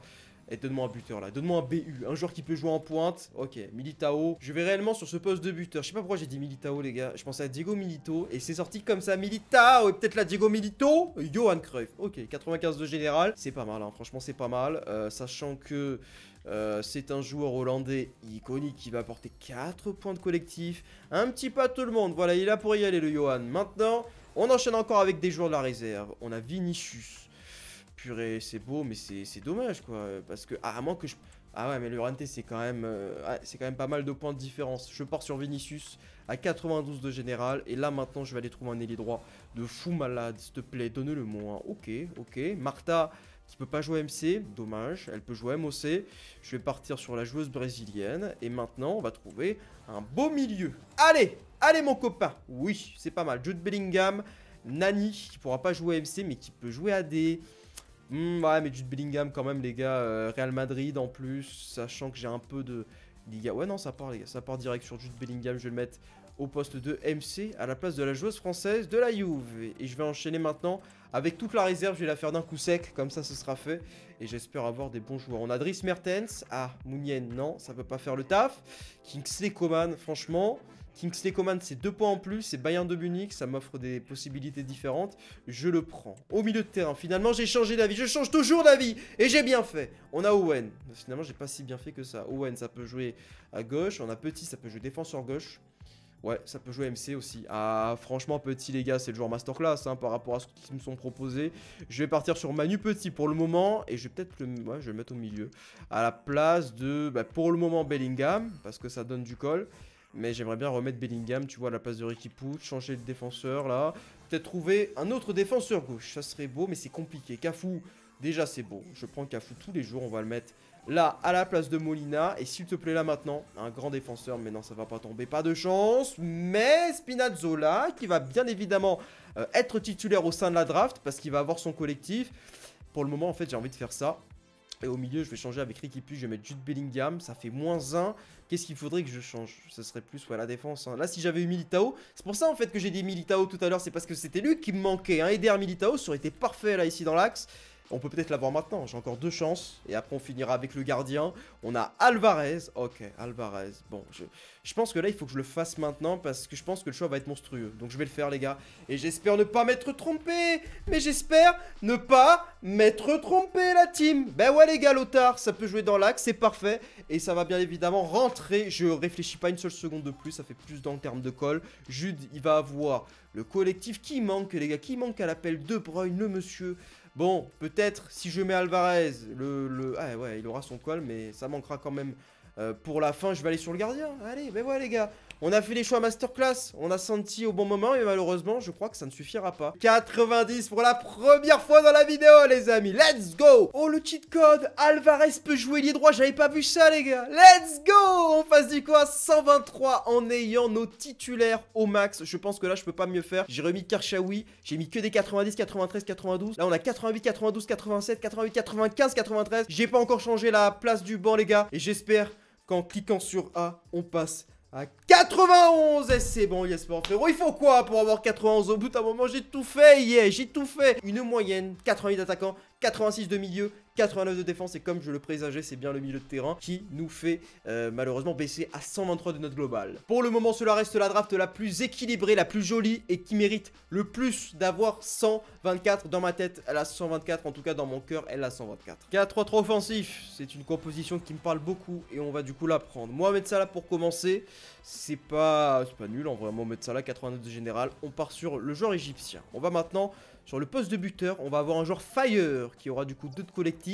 Et donne-moi un buteur là, donne-moi un BU, un joueur qui peut jouer en pointe. Ok, Militao. Je vais réellement sur ce poste de buteur. Je sais pas pourquoi j'ai dit Militao les gars. Je pensais à Diego Milito et c'est sorti comme ça Militao et peut-être là Diego Milito, Johan Cruyff. Ok, 95 de général, c'est pas mal hein. Franchement, c'est pas mal euh, sachant que euh, c'est un joueur hollandais iconique qui va apporter 4 points de collectif. Un petit pas tout le monde. Voilà, il est là pour y aller le Johan. Maintenant, on enchaîne encore avec des joueurs de la réserve. On a Vinicius Purée, c'est beau, mais c'est dommage, quoi. Parce que, ah, à moins que je... Ah ouais, mais le Rante, c'est quand même euh, ah, c'est quand même pas mal de points de différence. Je pars sur Vinicius à 92 de général. Et là, maintenant, je vais aller trouver un ailier droit de fou malade. S'il te plaît, donne-le-moi. Hein. Ok, ok. Martha, qui peut pas jouer MC, dommage, elle peut jouer MOC. Je vais partir sur la joueuse brésilienne. Et maintenant, on va trouver un beau milieu. Allez, allez mon copain. Oui, c'est pas mal. Jude Bellingham, Nani, qui pourra pas jouer MC, mais qui peut jouer AD. Hmm, ouais, mais Jude Bellingham quand même, les gars. Euh, Real Madrid en plus, sachant que j'ai un peu de Ouais, non, ça part, les gars. Ça part direct sur Jude Bellingham. Je vais le mettre au poste de MC à la place de la joueuse française de la Juve. Et je vais enchaîner maintenant avec toute la réserve. Je vais la faire d'un coup sec, comme ça ce sera fait. Et j'espère avoir des bons joueurs. On a Driss Mertens. Ah, Mounien, non, ça peut pas faire le taf. Kingsley Coman, franchement. Kingsley command c'est deux points en plus. C'est Bayern de Munich. Ça m'offre des possibilités différentes. Je le prends. Au milieu de terrain, finalement, j'ai changé d'avis. Je change toujours d'avis. Et j'ai bien fait. On a Owen. Finalement, j'ai pas si bien fait que ça. Owen, ça peut jouer à gauche. On a Petit, ça peut jouer défenseur gauche. Ouais, ça peut jouer MC aussi. Ah, franchement, Petit, les gars, c'est le joueur masterclass hein, par rapport à ce qu'ils me sont proposés. Je vais partir sur Manu Petit pour le moment. Et je vais peut-être le, ouais, je vais mettre au milieu. À la place de, bah, pour le moment, Bellingham. Parce que ça donne du col. Mais j'aimerais bien remettre Bellingham, tu vois, à la place de Ricky Pout, changer le défenseur là. Peut-être trouver un autre défenseur gauche, ça serait beau, mais c'est compliqué. Cafou, déjà c'est beau. Je prends Cafou tous les jours, on va le mettre là à la place de Molina. Et s'il te plaît là maintenant, un grand défenseur, mais non ça va pas tomber, pas de chance. Mais Spinazzola qui va bien évidemment euh, être titulaire au sein de la draft parce qu'il va avoir son collectif. Pour le moment en fait j'ai envie de faire ça. Et au milieu, je vais changer avec Ricky Puig, je vais mettre Jude Bellingham. Ça fait moins 1. Qu'est-ce qu'il faudrait que je change Ce serait plus ouais, la défense. Hein. Là, si j'avais eu Militao, c'est pour ça en fait que j'ai des Militao tout à l'heure. C'est parce que c'était lui qui me manquait. Aider hein. Eder Militao, ça aurait été parfait là ici dans l'axe. On peut peut-être l'avoir maintenant. J'ai encore deux chances. Et après, on finira avec le gardien. On a Alvarez. Ok, Alvarez. Bon, je, pense que là, il faut que je le fasse maintenant parce que je pense que le choix va être monstrueux. Donc, je vais le faire, les gars. Et j'espère ne pas m'être trompé. Mais j'espère ne pas m'être trompé, la team. Ben ouais, les gars, Lothar, ça peut jouer dans l'axe. C'est parfait. Et ça va bien évidemment rentrer. Je réfléchis pas une seule seconde de plus. Ça fait plus dans le terme de call. Jude, il va avoir le collectif qui manque, les gars. Qui manque à l'appel De Bruyne, le monsieur. Bon, peut-être si je mets Alvarez, le, le... Ah ouais, il aura son col, mais ça manquera quand même euh, pour la fin. Je vais aller sur le gardien. Allez, ben voilà les gars. On a fait les choix masterclass, on a senti au bon moment et malheureusement, je crois que ça ne suffira pas. 90 pour la première fois dans la vidéo, les amis. Let's go Oh, le cheat code Alvarez peut jouer les droits, j'avais pas vu ça, les gars. Let's go On passe du quoi 123 en ayant nos titulaires au max. Je pense que là, je peux pas mieux faire. J'ai remis Karchaoui, j'ai mis que des 90, 93, 92. Là, on a 88, 92, 87, 88, 95, 93. J'ai pas encore changé la place du banc, les gars. Et j'espère qu'en cliquant sur A, on passe à 91 et c'est bon yes mon frérot il faut quoi pour avoir 91 au bout d'un moment j'ai tout fait yeah j'ai tout fait une moyenne 88 d'attaquants 86 de milieu 89 de défense et comme je le présageais, c'est bien le milieu de terrain qui nous fait euh, malheureusement baisser à 123 de notre global. Pour le moment, cela reste la draft la plus équilibrée, la plus jolie et qui mérite le plus d'avoir 124 dans ma tête. Elle a 124, en tout cas dans mon cœur, elle a 124. 4-3-3 offensif, c'est une composition qui me parle beaucoup et on va du coup la prendre. Moi Salah pour commencer, c'est pas, pas nul en vrai. Mohamed Salah, 89 de général, on part sur le joueur égyptien. On va maintenant sur le poste de buteur, on va avoir un joueur Fire qui aura du coup deux de collectif.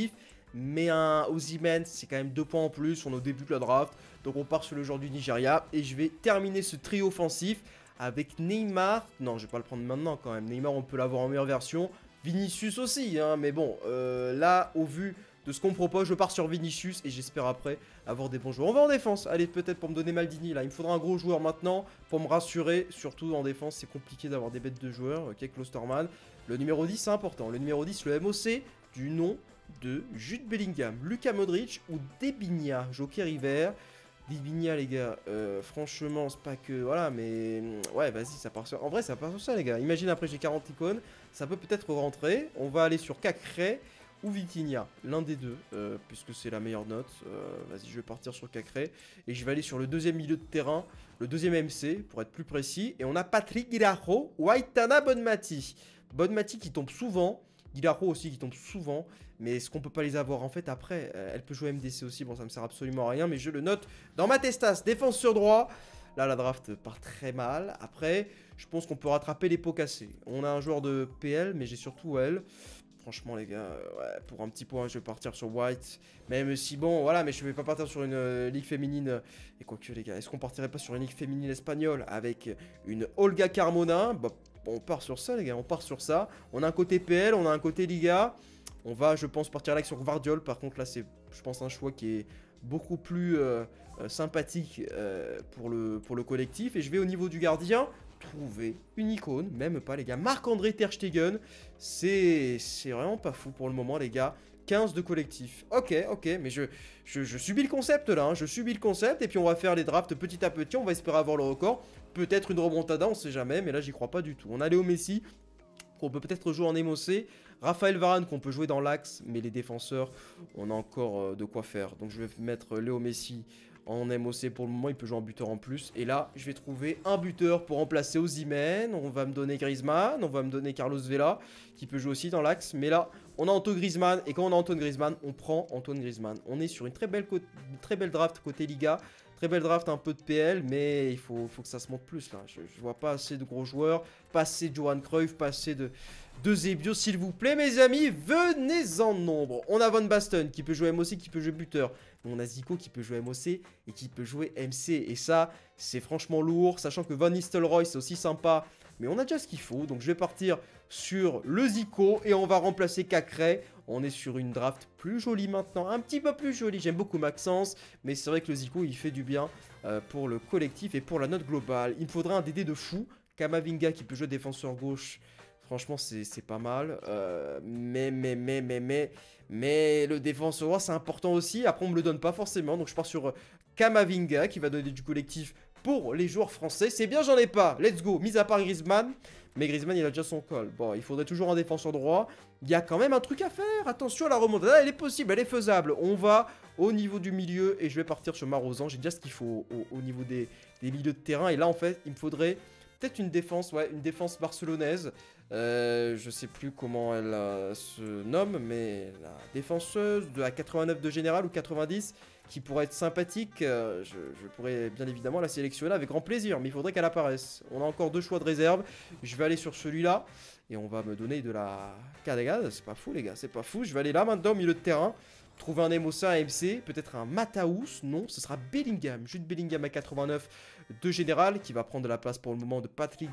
Mais un Ozyman, c'est quand même deux points en plus. On est au début de la draft. Donc on part sur le joueur du Nigeria. Et je vais terminer ce trio offensif avec Neymar. Non, je vais pas le prendre maintenant quand même. Neymar, on peut l'avoir en meilleure version. Vinicius aussi, hein, mais bon, euh, là, au vu de ce qu'on propose, je pars sur Vinicius et j'espère après avoir des bons joueurs. On va en défense, allez, peut-être pour me donner Maldini, là, il me faudra un gros joueur maintenant pour me rassurer, surtout en défense, c'est compliqué d'avoir des bêtes de joueurs, ok, euh, Closterman Le numéro 10, c'est important, le numéro 10, le MOC du nom de Jude Bellingham, Luca Modric ou Debigna, Joker River, Debinha les gars, euh, franchement, c'est pas que. Voilà, mais. Mm, ouais, vas-y, ça part sur. En vrai, ça part sur ça, les gars. Imagine après, j'ai 40 icônes. Ça peut peut-être rentrer. On va aller sur Cacré ou Vitinha. L'un des deux, euh, puisque c'est la meilleure note. Euh, vas-y, je vais partir sur Cacré. Et je vais aller sur le deuxième milieu de terrain. Le deuxième MC, pour être plus précis. Et on a Patrick Guirajo ou Aitana Bonmati. Bonmati qui tombe souvent. Guilarro aussi qui tombe souvent. Mais est-ce qu'on peut pas les avoir en fait après euh, Elle peut jouer MDC aussi, bon ça me sert absolument à rien, mais je le note dans ma testasse défense sur droit. Là, la draft part très mal. Après, je pense qu'on peut rattraper les pots cassés. On a un joueur de PL, mais j'ai surtout elle. Franchement, les gars, euh, ouais, pour un petit point, je vais partir sur White. Même si, bon, voilà, mais je vais pas partir sur une euh, ligue féminine. Et que les gars, est-ce qu'on partirait pas sur une ligue féminine espagnole avec une Olga Carmona bah, On part sur ça, les gars, on part sur ça. On a un côté PL, on a un côté Liga. On va, je pense, partir là sur Vardiol. Par contre, là, c'est, je pense, un choix qui est beaucoup plus euh, euh, sympathique euh, pour, le, pour le collectif. Et je vais au niveau du gardien trouver une icône, même pas les gars. Marc-André Terstegen, c'est vraiment pas fou pour le moment les gars. 15 de collectif. Ok, ok, mais je, je, subis le concept là, hein. je subis le concept, et puis on va faire les drafts petit à petit, on va espérer avoir le record. Peut-être une remontada, on sait jamais, mais là j'y crois pas du tout. On allait au Messi, On peut peut-être jouer en émossé. Raphaël Varane qu'on peut jouer dans l'axe, mais les défenseurs, on a encore euh, de quoi faire. Donc je vais mettre Léo Messi en MOC pour le moment, il peut jouer en buteur en plus. Et là, je vais trouver un buteur pour remplacer Ozymen. On va me donner Griezmann, on va me donner Carlos Vela, qui peut jouer aussi dans l'axe. Mais là, on a Anto Griezmann, et quand on a Antoine Griezmann, on prend Antoine Griezmann. On est sur une très belle, très belle draft côté Liga, très belle draft, un peu de PL, mais il faut, faut que ça se monte plus là. Je, ne vois pas assez de gros joueurs, pas assez de Johan Cruyff, pas assez de... Deux bio s'il vous plaît, mes amis. Venez en nombre. On a Von Basten qui peut jouer MOC, qui peut jouer buteur. On a Zico qui peut jouer MOC et qui peut jouer MC. Et ça, c'est franchement lourd, sachant que Von Nistelrooy, c'est aussi sympa. Mais on a déjà ce qu'il faut, donc je vais partir sur le Zico et on va remplacer Cacré. On est sur une draft plus jolie maintenant, un petit peu plus jolie. J'aime beaucoup Maxence, mais c'est vrai que le Zico, il fait du bien euh, pour le collectif et pour la note globale. Il me faudra un DD de fou. Kamavinga qui peut jouer défenseur gauche, Franchement, c'est pas mal. Euh, mais, mais, mais, mais, mais, mais le défenseur droit c'est important aussi. Après, on me le donne pas forcément. Donc, je pars sur euh, Kamavinga qui va donner du collectif pour les joueurs français. C'est bien, j'en ai pas. Let's go. Mis à part Griezmann. Mais Griezmann, il a déjà son col. Bon, il faudrait toujours un défenseur droit. Il y a quand même un truc à faire. Attention, à la remontada, ah, elle est possible, elle est faisable. On va au niveau du milieu et je vais partir sur Marozan. J'ai déjà ce qu'il faut au, niveau des, des, milieux de terrain. Et là, en fait, il me faudrait peut-être une défense, ouais, une défense barcelonaise. Euh, je sais plus comment elle euh, se nomme, mais la défenseuse de la 89 de général ou 90, qui pourrait être sympathique, euh, je, je, pourrais bien évidemment la sélectionner avec grand plaisir, mais il faudrait qu'elle apparaisse. On a encore deux choix de réserve, je vais aller sur celui-là. Et on va me donner de la C'est pas fou, les gars. C'est pas fou. Je vais aller là maintenant au milieu de terrain. Trouver un Emosa, un MC, peut-être un Mataus, non, ce sera Bellingham, juste Bellingham à 89 de général, qui va prendre la place pour le moment de Patrick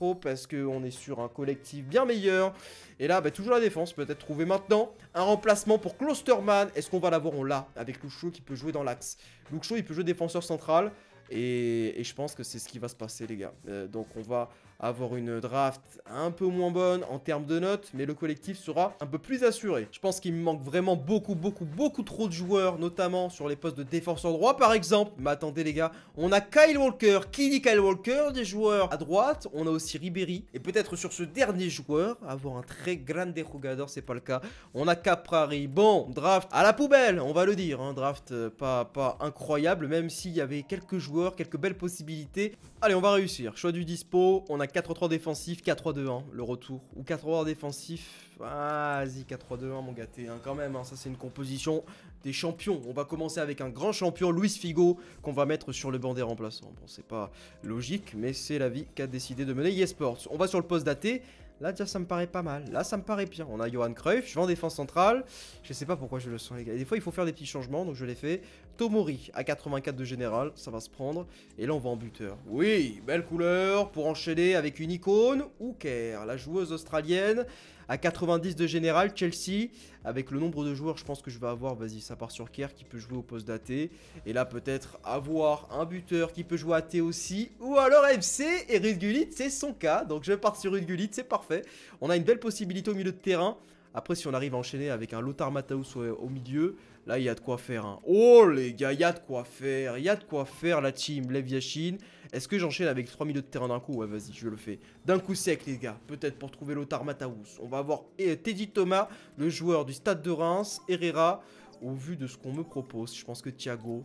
Oh, parce qu'on est sur un collectif bien meilleur, et là, bah, toujours la défense, peut-être trouver maintenant un remplacement pour Klosterman, est-ce qu'on va l'avoir, on l'a, avec Luxo, qui peut jouer dans l'axe, Luxo, il peut jouer défenseur central, et, je pense que c'est ce qui va se passer les gars, euh, donc on va avoir une draft un peu moins bonne en termes de notes, mais le collectif sera un peu plus assuré. Je pense qu'il me manque vraiment beaucoup, beaucoup, beaucoup trop de joueurs, notamment sur les postes de défenseur droit par exemple. Mais attendez les gars, on a Kyle Walker, qui dit Kyle Walker, des joueurs à droite, on a aussi Ribéry, et peut-être sur ce dernier joueur, avoir un très grande jugador, c'est pas le cas. On a Caprari, bon, draft à la poubelle, on va le dire, hein, draft euh, pas, pas incroyable, même s'il y avait quelques joueurs, quelques belles possibilités. Allez, on va réussir, choix du dispo, on a 4-3 défensif, 4-3-2-1, le retour. Ou 4-3 défensif, ah, vas-y, 4-3-2-1, mon gâté, hein, quand même. Hein, ça, c'est une composition des champions. On va commencer avec un grand champion, Luis Figo, qu'on va mettre sur le banc des remplaçants. Bon, c'est pas logique, mais c'est la vie qu'a décidé de mener Yesports On va sur le poste daté. Là, déjà, ça me paraît pas mal. Là, ça me paraît bien. On a Johan Cruyff, je vais en défense centrale. Je sais pas pourquoi je le sens, les gars. des fois, il faut faire des petits changements, donc je l'ai fait. Tomori, à 84 de général, ça va se prendre. Et là, on va en buteur. Oui, belle couleur pour enchaîner avec une icône. Hooker, la joueuse australienne. À 90 de général, Chelsea, avec le nombre de joueurs, je pense que je vais avoir, vas-y, ça part sur Kerr qui peut jouer au poste d'AT. Et là, peut-être avoir un buteur qui peut jouer AT aussi. Ou alors FC et Rudgulit, c'est son cas. Donc je pars sur Rudgulit, c'est parfait. On a une belle possibilité au milieu de terrain. Après, si on arrive à enchaîner avec un Lothar Matthaus au milieu, Là, il y a de quoi faire. Hein. Oh, les gars, il y a de quoi faire. Il y a de quoi faire, la team Yashin. Est-ce que j'enchaîne avec 3 milieux de terrain d'un coup Ouais, vas-y, je le fais. D'un coup sec, les gars. Peut-être pour trouver l'Otar Mataous. On va avoir eh, Teddy Thomas, le joueur du stade de Reims. Herrera, au vu de ce qu'on me propose. Je pense que Thiago...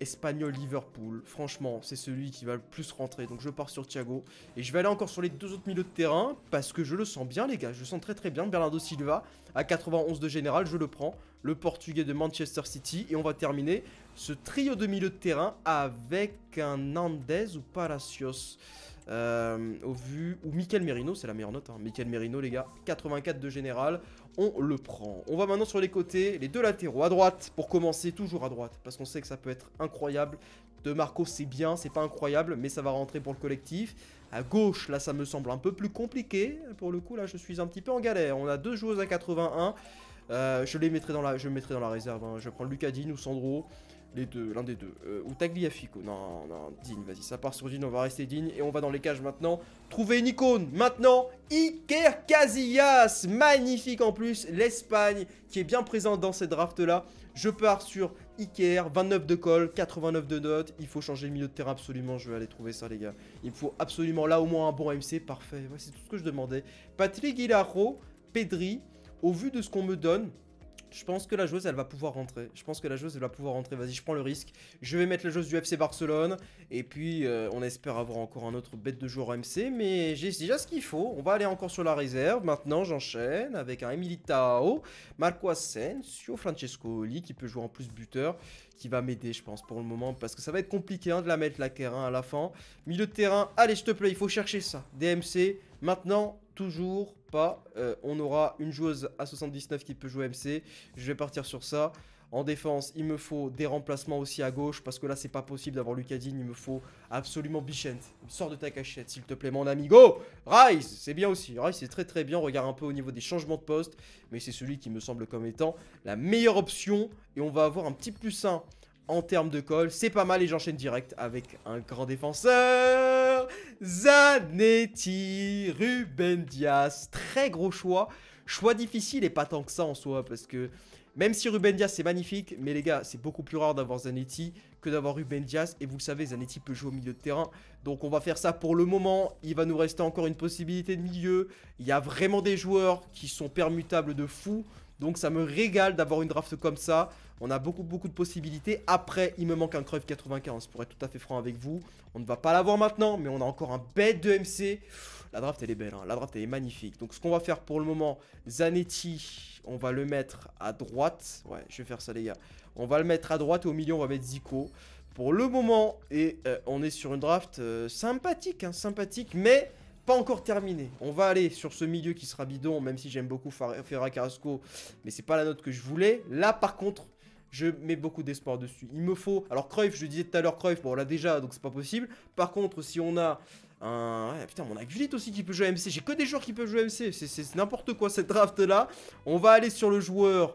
Espagnol-Liverpool. Franchement, c'est celui qui va le plus rentrer. Donc je pars sur Thiago. Et je vais aller encore sur les deux autres milieux de terrain. Parce que je le sens bien, les gars. Je le sens très très bien. Bernardo Silva, à 91 de général, je le prends. Le Portugais de Manchester City. Et on va terminer ce trio de milieux de terrain avec un Andes ou Palacios. Euh, au vu Ou Michael Merino, c'est la meilleure note. Hein. Michael Merino, les gars, 84 de général. On le prend. On va maintenant sur les côtés, les deux latéraux. À droite, pour commencer, toujours à droite, parce qu'on sait que ça peut être incroyable. De Marco, c'est bien, c'est pas incroyable, mais ça va rentrer pour le collectif. À gauche, là, ça me semble un peu plus compliqué. Pour le coup, là, je suis un petit peu en galère. On a deux joueuses à 81. Euh, je les mettrai dans la, je mettrai dans la réserve. Hein. Je prends Lucadine ou Sandro. Les deux, l'un des deux. Euh, ou Tagliafico. Non, non, digne, vas-y, ça part sur digne, on va rester digne. Et on va dans les cages maintenant. Trouver une icône maintenant. Iker Casillas. Magnifique en plus. L'Espagne qui est bien présente dans ces draft là Je pars sur Iker, 29 de col, 89 de notes. Il faut changer le milieu de terrain absolument. Je vais aller trouver ça, les gars. Il faut absolument là au moins un bon MC. Parfait. c'est tout ce que je demandais. Patrick Hilarro, Pedri. Au vu de ce qu'on me donne, je pense que la joueuse, elle va pouvoir rentrer. Je pense que la joueuse, elle va pouvoir rentrer. Vas-y, je prends le risque. Je vais mettre la joueuse du FC Barcelone. Et puis, euh, on espère avoir encore un autre bête de joueur MC. Mais j'ai déjà ce qu'il faut. On va aller encore sur la réserve. Maintenant, j'enchaîne avec un Emilitao, Marco Asensio, Francesco Oli, qui peut jouer en plus buteur qui va m'aider, je pense, pour le moment. Parce que ça va être compliqué hein, de la mettre, la terre à la fin. Milieu de terrain, allez, s'il te plaît, il faut chercher ça. DMC, maintenant, toujours pas. Euh, on aura une joueuse à 79 qui peut jouer MC. Je vais partir sur ça. En défense, il me faut des remplacements aussi à gauche parce que là, c'est pas possible d'avoir Lucadine. Il me faut absolument Bichent. Sors de ta cachette, s'il te plaît, mon amigo. Rise. c'est bien aussi. Rise, c'est très très bien. regarde un peu au niveau des changements de poste, mais c'est celui qui me semble comme étant la meilleure option. Et on va avoir un petit plus sain en termes de call. C'est pas mal et j'enchaîne direct avec un grand défenseur. Zanetti, Ruben Diaz, très gros choix. Choix difficile et pas tant que ça en soi, parce que même si Ruben Diaz c'est magnifique, mais les gars, c'est beaucoup plus rare d'avoir Zanetti que d'avoir Ruben Diaz. Et vous le savez, Zanetti peut jouer au milieu de terrain. Donc on va faire ça pour le moment. Il va nous rester encore une possibilité de milieu. Il y a vraiment des joueurs qui sont permutables de fou. Donc ça me régale d'avoir une draft comme ça. On a beaucoup beaucoup de possibilités. Après, il me manque un Cruyff 95 pour être tout à fait franc avec vous. On ne va pas l'avoir maintenant, mais on a encore un bête de MC. La draft elle est belle, hein. la draft elle est magnifique. Donc ce qu'on va faire pour le moment, Zanetti, on va le mettre à droite. Ouais, je vais faire ça les gars. On va le mettre à droite et au milieu on va mettre Zico. Pour le moment, et euh, on est sur une draft euh, sympathique, hein, sympathique, mais pas encore terminé. On va aller sur ce milieu qui sera bidon, même si j'aime beaucoup Ferra Carrasco, mais c'est pas la note que je voulais. Là, par contre, je mets beaucoup d'espoir dessus. Il me faut... Alors, Cruyff, je disais tout à l'heure, Cruyff, bon, on déjà, donc c'est pas possible. Par contre, si on a un... putain, on a Gullit aussi qui peut jouer à MC. J'ai que des joueurs qui peuvent jouer MC. C'est n'importe quoi, cette draft-là. On va aller sur le joueur...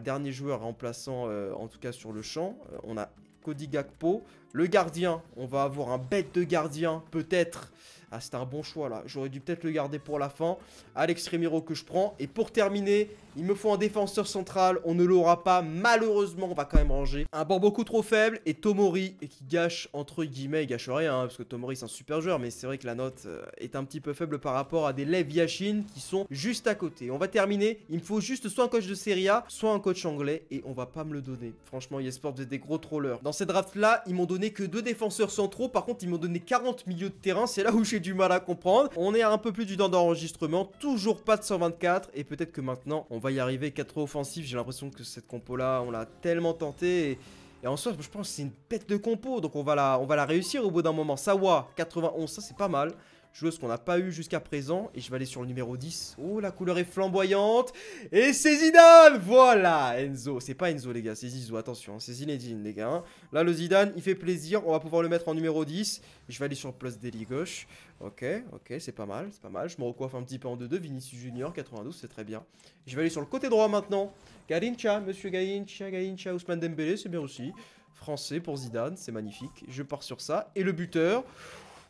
dernier joueur remplaçant, euh, en tout cas sur le champ. Euh, on a Cody Gakpo. Le gardien, on va avoir un bête de gardien, peut-être... Ah, c'était un bon choix là. J'aurais dû peut-être le garder pour la fin. Alex Remiro que je prends. Et pour terminer, il me faut un défenseur central. On ne l'aura pas. Malheureusement, on va quand même ranger. Un bord beaucoup trop faible. Et Tomori qui gâche, entre guillemets, il gâche rien. Hein, parce que Tomori, c'est un super joueur. Mais c'est vrai que la note euh, est un petit peu faible par rapport à des Lev Yashin qui sont juste à côté. On va terminer. Il me faut juste soit un coach de Serie A, soit un coach anglais. Et on va pas me le donner. Franchement, Yesport, vous êtes des gros trollers. Dans ces drafts là, ils m'ont donné que deux défenseurs centraux. Par contre, ils m'ont donné 40 milieux de terrain. C'est là où j'ai du mal à comprendre. On est à un peu plus du temps d'enregistrement, toujours pas de 124 et peut-être que maintenant on va y arriver 4 offensives. j'ai l'impression que cette compo là, on l'a tellement tenté et... en soi, je pense que c'est une bête de compo, donc on va la, on va la réussir au bout d'un moment. Sawa, 91, ça c'est pas mal. Joueuse qu'on n'a pas eu jusqu'à présent. Et je vais aller sur le numéro 10. Oh, la couleur est flamboyante. Et c'est Zidane Voilà, Enzo. C'est pas Enzo, les gars, c'est Zizou. Attention, hein, c'est Zinedine, les gars. Hein. Là, le Zidane, il fait plaisir. On va pouvoir le mettre en numéro 10. Je vais aller sur le plus déli gauche. Ok, ok, c'est pas mal, c'est pas mal. Je me recoiffe un petit peu en 2-2. Vinicius Junior, 92, c'est très bien. Je vais aller sur le côté droit maintenant. Galincha, monsieur Galincha, Galincha, Ousmane Dembélé, c'est bien aussi. Français pour Zidane, c'est magnifique. Je pars sur ça. Et le buteur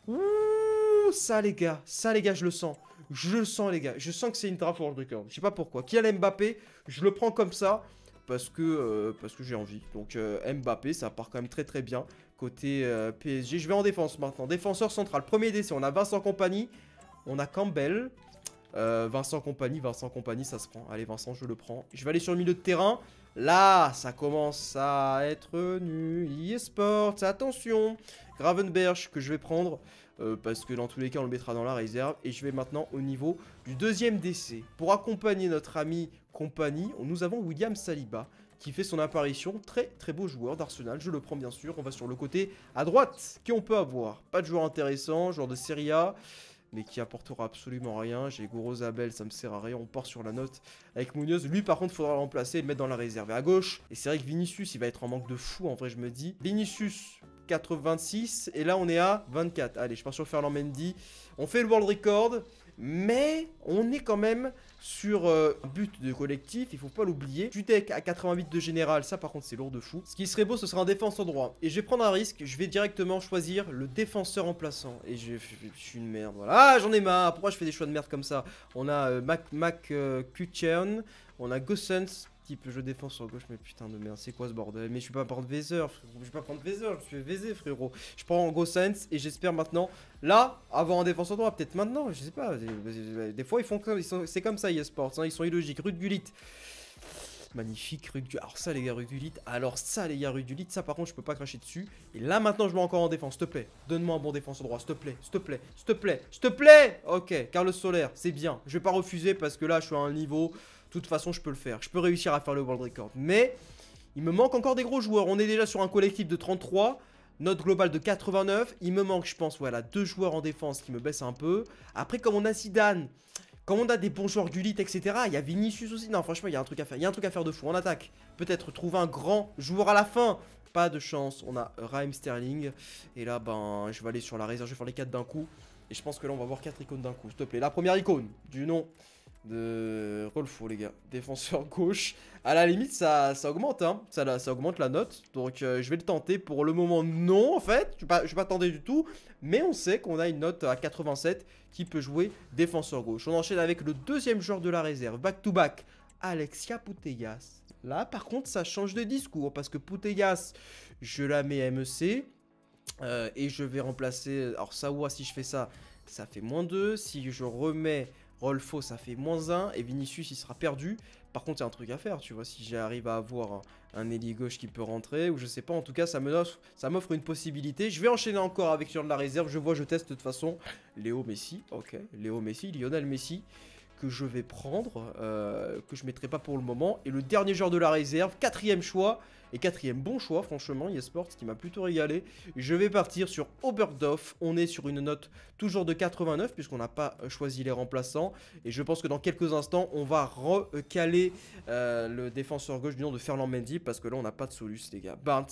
Ouh, ça les gars, ça les gars, je le sens. Je le sens les gars, je sens que c'est une draft de Je sais pas pourquoi. qui a Mbappé, je le prends comme ça parce que, euh, parce que j'ai envie. Donc euh, Mbappé, ça part quand même très très bien côté euh, PSG. Je vais en défense maintenant. Défenseur central, premier décès, on a Vincent Compagnie, on a Campbell. Vincent Compagnie, Vincent Compagnie, ça se prend. Allez Vincent, je le prends. Je vais aller sur le milieu de terrain. Là, ça commence à être nu. eSports, attention. Gravenberch que je vais prendre, euh, parce que dans tous les cas on le mettra dans la réserve. Et je vais maintenant au niveau du deuxième décès. Pour accompagner notre ami compagnie, nous avons William Saliba, qui fait son apparition. Très très beau joueur d'Arsenal, je le prends bien sûr. On va sur le côté à droite, qui on peut avoir. Pas de joueur intéressant, joueur de Serie A mais qui apportera absolument rien. J'ai Goro Zabel, ça me sert à rien. On part sur la note avec Munoz. Lui, par contre, il faudra le remplacer et le mettre dans la réserve. Et à gauche, et c'est vrai que Vinicius, il va être en manque de fou. En vrai, je me dis, Vinicius 86. Et là, on est à 24. Allez, je pars sur faire Mendy. On fait le world record. Mais on est quand même sur euh, but de collectif, il faut pas l'oublier. Judek à 88 de général, ça par contre c'est lourd de fou. Ce qui serait beau, ce serait un défenseur droit. Et je vais prendre un risque, je vais directement choisir le défenseur remplaçant. Et je, suis une merde, voilà. Ah, j'en ai marre, pourquoi je fais des choix de merde comme ça On a euh, Mac, Mac euh, on a Gossens, je défends sur gauche, mais putain de merde, c'est quoi ce bordel Mais je suis pas prendre Vezer, je suis pas prendre Vezer, je suis Vézé frérot. Je prends en sense et j'espère maintenant, là, avoir un défenseur droit, peut-être maintenant, je sais pas. Des, fois ils font c'est comme ça eSports, hein, ils sont illogiques. de Magnifique, Rude Alors ça les gars, du alors ça les gars, du ça par contre je peux pas cracher dessus. Et là maintenant je mets encore en défense, s'il te plaît. Donne-moi un bon défenseur droit, s'il te plaît, s'il te plaît, s'il te plaît, s'il te plaît Ok, Carlos Solaire, c'est bien. Je vais pas refuser parce que là je suis à un niveau... De toute façon, je peux le faire. Je peux réussir à faire le world record. Mais il me manque encore des gros joueurs. On est déjà sur un collectif de 33. Note globale de 89. Il me manque, je pense, voilà, deux joueurs en défense qui me baissent un peu. Après, comme on a Zidane, comme on a des bons joueurs du lit, etc. Il y a Vinicius aussi. Non, franchement, il y a un truc à faire. Il y a un truc à faire de fou en attaque. Peut-être trouver un grand joueur à la fin. Pas de chance. On a Raheem Sterling. Et là, ben, je vais aller sur la réserve. Je vais faire les 4 d'un coup. Et je pense que là, on va voir 4 icônes d'un coup. S'il te plaît. La première icône du nom de Rolfo, les gars. Défenseur gauche. À la limite, ça, ça augmente, hein. Ça, ça augmente la note. Donc, euh, je vais le tenter. Pour le moment, non, en fait. Je ne vais pas tenter du tout. Mais on sait qu'on a une note à 87 qui peut jouer défenseur gauche. On enchaîne avec le deuxième joueur de la réserve. Back-to-back. Alexia Puteyas Là, par contre, ça change de discours parce que Puteyas je la mets à MEC euh, et je vais remplacer. Alors, Sawa, si je fais ça, ça fait moins 2. Si je remets Rolfo, ça fait moins 1 et Vinicius, il sera perdu. Par contre, il y a un truc à faire, tu vois, si j'arrive à avoir un, un gauche qui peut rentrer, ou je sais pas, en tout cas, ça m'offre ça une possibilité. Je vais enchaîner encore avec sur de la réserve, je vois, je teste de toute façon. Léo Messi, ok, Léo Messi, Lionel Messi que je vais prendre, euh, que je ne mettrai pas pour le moment. Et le dernier joueur de la réserve, quatrième choix, et quatrième bon choix, franchement, Yesport. qui m'a plutôt régalé. Je vais partir sur Oberdorf. On est sur une note toujours de 89 puisqu'on n'a pas choisi les remplaçants. Et je pense que dans quelques instants, on va recaler euh, le défenseur gauche du nom de Ferland Mendy parce que là, on n'a pas de solution, les gars. Barnes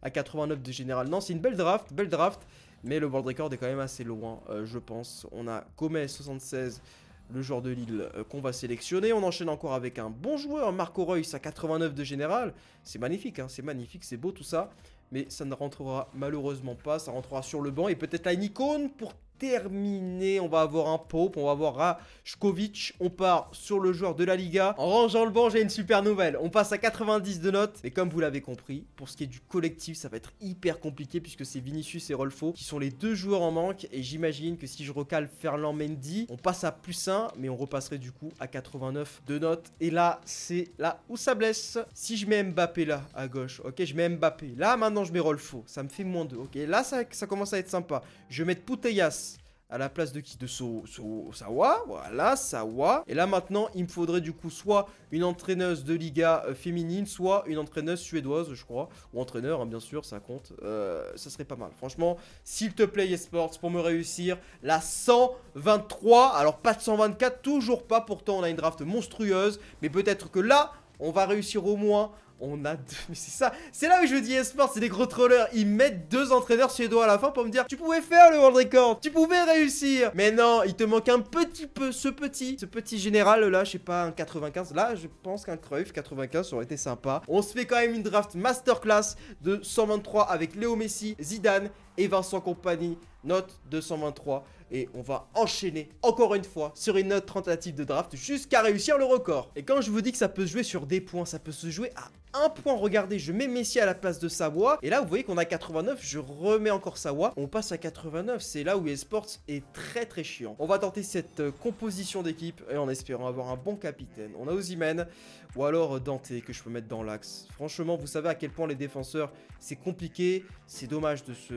à 89 de général. Non, c'est une belle draft, belle draft. Mais le world record est quand même assez loin, euh, je pense. On a Gomez 76 le joueur de Lille euh, qu'on va sélectionner. On enchaîne encore avec un bon joueur, Marco Reus à 89 de général. C'est magnifique, hein, c'est magnifique, c'est beau tout ça. Mais ça ne rentrera malheureusement pas, ça rentrera sur le banc. Et peut-être à une icône pour terminé. On va avoir un Pope, on va avoir Rajkovic. On part sur le joueur de la Liga. En rangeant le banc, j'ai une super nouvelle. On passe à 90 de notes. Et comme vous l'avez compris, pour ce qui est du collectif, ça va être hyper compliqué puisque c'est Vinicius et Rolfo qui sont les deux joueurs en manque. Et j'imagine que si je recale Ferland Mendy, on passe à plus 1, mais on repasserait du coup à 89 de notes. Et là, c'est là où ça blesse. Si je mets Mbappé là, à gauche, ok, je mets Mbappé. Là, maintenant, je mets Rolfo. Ça me fait moins 2. Ok, là, ça, commence à être sympa. Je vais mettre à la place de qui De so, Sawa, voilà, Sawa. Et là maintenant, il me faudrait du coup soit une entraîneuse de Liga euh, féminine, soit une entraîneuse suédoise, je crois, ou entraîneur, hein, bien sûr, ça compte. Euh, ça serait pas mal. Franchement, s'il te plaît, eSports, pour me réussir, la 123, alors pas de 124, toujours pas, pourtant on a une draft monstrueuse, mais peut-être que là, on va réussir au moins on a deux... c'est ça, c'est là où je dis esport, c'est des gros trollers. Ils mettent deux entraîneurs suédois à la fin pour me dire, tu pouvais faire le world record, tu pouvais réussir. Mais non, il te manque un petit peu, ce petit, ce petit général là, je sais pas, un 95. Là, je pense qu'un Cruyff 95 aurait été sympa. On se fait quand même une draft masterclass de 123 avec Léo Messi, Zidane et Vincent Compagnie. Note 223 et on va enchaîner encore une fois sur une autre tentative de draft jusqu'à réussir le record. Et quand je vous dis que ça peut se jouer sur des points, ça peut se jouer à un point. Regardez, je mets Messi à la place de Savoie. Et là, vous voyez qu'on a 89. Je remets encore Savoie. On passe à 89. C'est là où Esports est très très chiant. On va tenter cette euh, composition d'équipe et en espérant avoir un bon capitaine. On a Ozymen ou alors euh, Dante que je peux mettre dans l'axe. Franchement, vous savez à quel point les défenseurs, c'est compliqué. C'est dommage de se,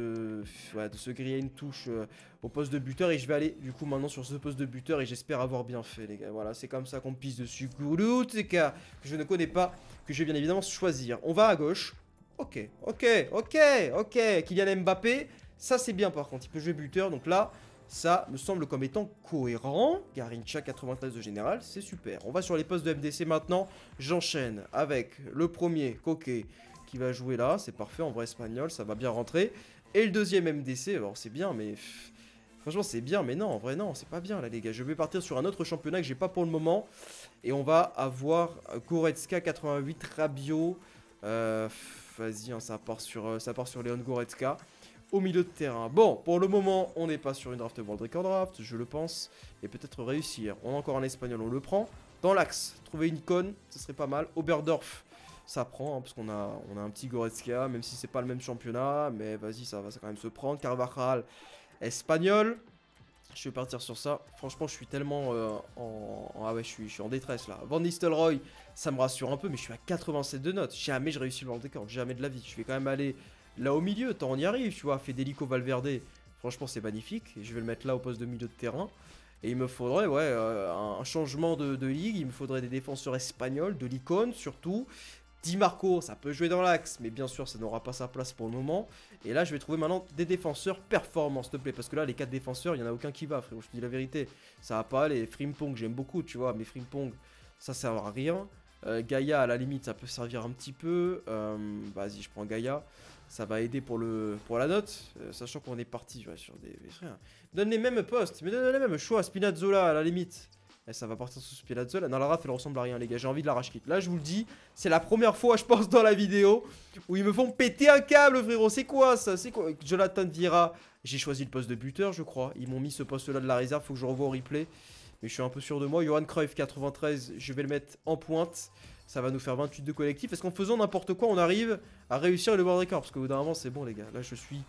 de se griller une touche euh, au poste de buteur. Et je vais aller du coup maintenant sur ce poste de buteur et j'espère avoir bien fait, les gars. Voilà, c'est comme ça qu'on pisse dessus. que je ne connais pas, que je vais bien évidemment choisir. On va à gauche. Ok, ok, ok, ok. Kylian Mbappé, ça c'est bien par contre. Il peut jouer buteur, donc là... Ça me semble comme étant cohérent. Garincha 93 de général, c'est super. On va sur les postes de MDC maintenant. J'enchaîne avec le premier, Coquet, qui va jouer là. C'est parfait, en vrai espagnol, ça va bien rentrer. Et le deuxième MDC, alors c'est bien, mais... Franchement, c'est bien, mais non, en vrai, non, c'est pas bien, là, les gars. Je vais partir sur un autre championnat que j'ai pas pour le moment. Et on va avoir Goretzka 88, Rabio. Euh, vas-y, hein, ça part sur, euh, ça part sur Leon Goretzka au milieu de terrain. Bon, pour le moment, on n'est pas sur une draft World Record Draft, je le pense, et peut-être réussir. On a encore un espagnol, on le prend. Dans l'axe, trouver une icône, ce serait pas mal. Oberdorf, ça prend, hein, parce qu'on a, on a un petit Goretzka, même si c'est pas le même championnat, mais vas-y, ça va ça quand même se prendre. Carvajal, espagnol. Je vais partir sur ça. Franchement, je suis tellement euh, en... Ah ouais, je suis, suis en détresse là. Van Nistelrooy, ça me rassure un peu, mais je suis à 87 de notes. Jamais je réussis le World Record, jamais de la vie. Je vais quand même aller là au milieu, tant on y arrive, tu vois, Federico Valverde, franchement c'est magnifique, je vais le mettre là au poste de milieu de terrain, et il me faudrait, ouais, euh, un changement de, ligue, il me faudrait des défenseurs espagnols, de l'icône surtout, Di Marco, ça peut jouer dans l'axe, mais bien sûr, ça n'aura pas sa place pour le moment. Et là, je vais trouver maintenant des défenseurs performants, s'il te plaît. Parce que là, les 4 défenseurs, il n'y en a aucun qui va, frérot. Je te dis la vérité. Ça va pas aller. Frimpong, j'aime beaucoup, tu vois. Mais Frimpong, ça sert à rien. Euh, Gaïa, à la limite, ça peut servir un petit peu. Euh, vas-y, je prends Gaïa ça va aider pour, le, pour la note, euh, sachant qu'on est parti sur des, frères. Donne les mêmes postes, mais donne les mêmes choix, Spinazzola à la limite. Eh, ça va partir sous Spinazzola. Non, la raf, elle ressemble à rien, les gars, j'ai envie de la rage Là, je vous le dis, c'est la première fois, je pense, dans la vidéo où ils me font péter un câble, frérot. C'est quoi ça C'est quoi Jonathan dira. j'ai choisi le poste de buteur, je crois. Ils m'ont mis ce poste-là de la réserve, faut que je revoie au replay. Mais je suis un peu sûr de moi. Johan Cruyff, 93, je vais le mettre en pointe ça va nous faire 28 de collectif. Est-ce qu'en faisant n'importe quoi, on arrive à réussir le world record Parce que bout d'un moment, c'est bon, les gars. Là, je suis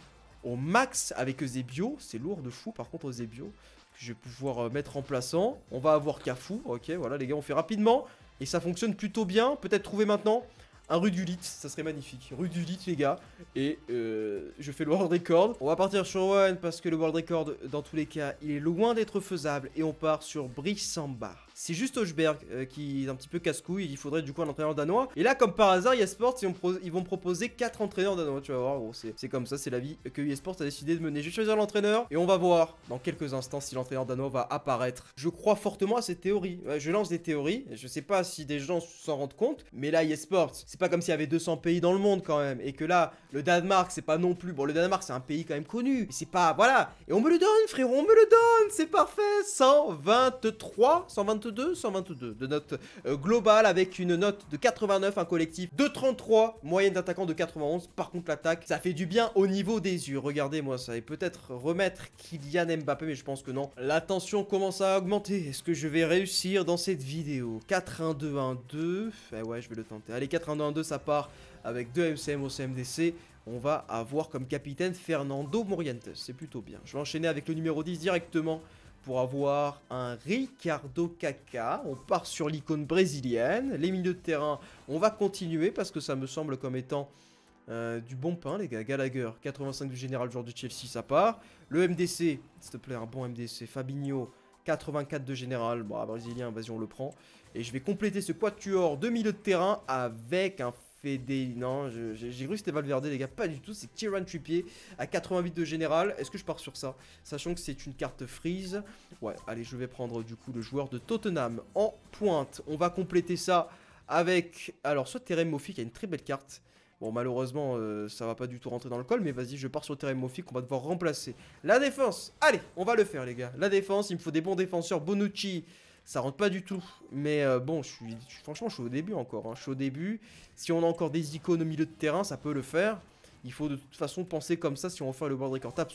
au max avec Zebio. C'est lourd de fou, par contre, Zebio, Que je vais pouvoir euh, mettre en plaçant. On va avoir Cafou. Ok, voilà, les gars, on fait rapidement. Et ça fonctionne plutôt bien. Peut-être trouver maintenant un Rudulite, ça serait magnifique. Lit, les gars. Et euh, je fais le World Record. On va partir sur One parce que le World Record, dans tous les cas, il est loin d'être faisable. Et on part sur Brissamba c'est juste Hochberg euh, qui est un petit peu casse-couille. Il faudrait du coup un entraîneur danois. Et là, comme par hasard, eSports, ils, ils, vont proposer 4 entraîneurs danois. Tu vas voir, gros, c'est comme ça, c'est la vie que eSports a décidé de mener. Je vais choisir l'entraîneur et on va voir dans quelques instants si l'entraîneur danois va apparaître. Je crois fortement à ces théories. je lance des théories. Je sais pas si des gens s'en rendent compte, mais là, eSports, c'est pas comme s'il y avait 200 pays dans le monde quand même. Et que là, le Danemark, c'est pas non plus. Bon, le Danemark, c'est un pays quand même connu. C'est pas. Voilà. Et on me le donne, frérot, on me le donne. C'est parfait. 123. 123. 122 de note euh, globale avec une note de 89, un collectif de 33, moyenne d'attaquant de 91. Par contre, l'attaque, ça fait du bien au niveau des yeux. Regardez-moi ça. Et peut-être remettre Kylian Mbappé, mais je pense que non. La tension commence à augmenter. Est-ce que je vais réussir dans cette vidéo 4-1-2-1-2. Eh ouais, je vais le tenter. Allez, 4 1 2 2 ça part avec 2 MCM au CMDC on va avoir comme capitaine Fernando Morientes. C'est plutôt bien. Je vais enchaîner avec le numéro 10 directement pour avoir un Ricardo Caca. On part sur l'icône brésilienne. Les milieux de terrain, on va continuer parce que ça me semble comme étant euh, du bon pain, les gars. Gallagher, 85 du général, joueur du Chelsea, ça part. Le MDC, s'il te plaît, un bon MDC. Fabinho, 84 de général. Bon, bah, brésilien, vas-y, on le prend. Et je vais compléter ce quatuor de milieu de terrain avec un non, j'ai cru que c'était Valverde, les gars. Pas du tout, c'est Kieran Trippier à 88 de général. Est-ce que je pars sur ça Sachant que c'est une carte freeze. Ouais, allez, je vais prendre du coup le joueur de Tottenham en pointe. On va compléter ça avec... Alors, soit Terem qui a une très belle carte. Bon, malheureusement, euh, ça va pas du tout rentrer dans le col, mais vas-y, je pars sur Terem Moffi qu'on va devoir remplacer. La défense Allez, on va le faire, les gars. La défense, il me faut des bons défenseurs. Bonucci ça rentre pas du tout. Mais euh, bon, je suis, franchement, je suis au début encore. Hein. Je suis au début. Si on a encore des icônes au milieu de terrain, ça peut le faire. Il faut de toute façon penser comme ça si on refait le board record. Tape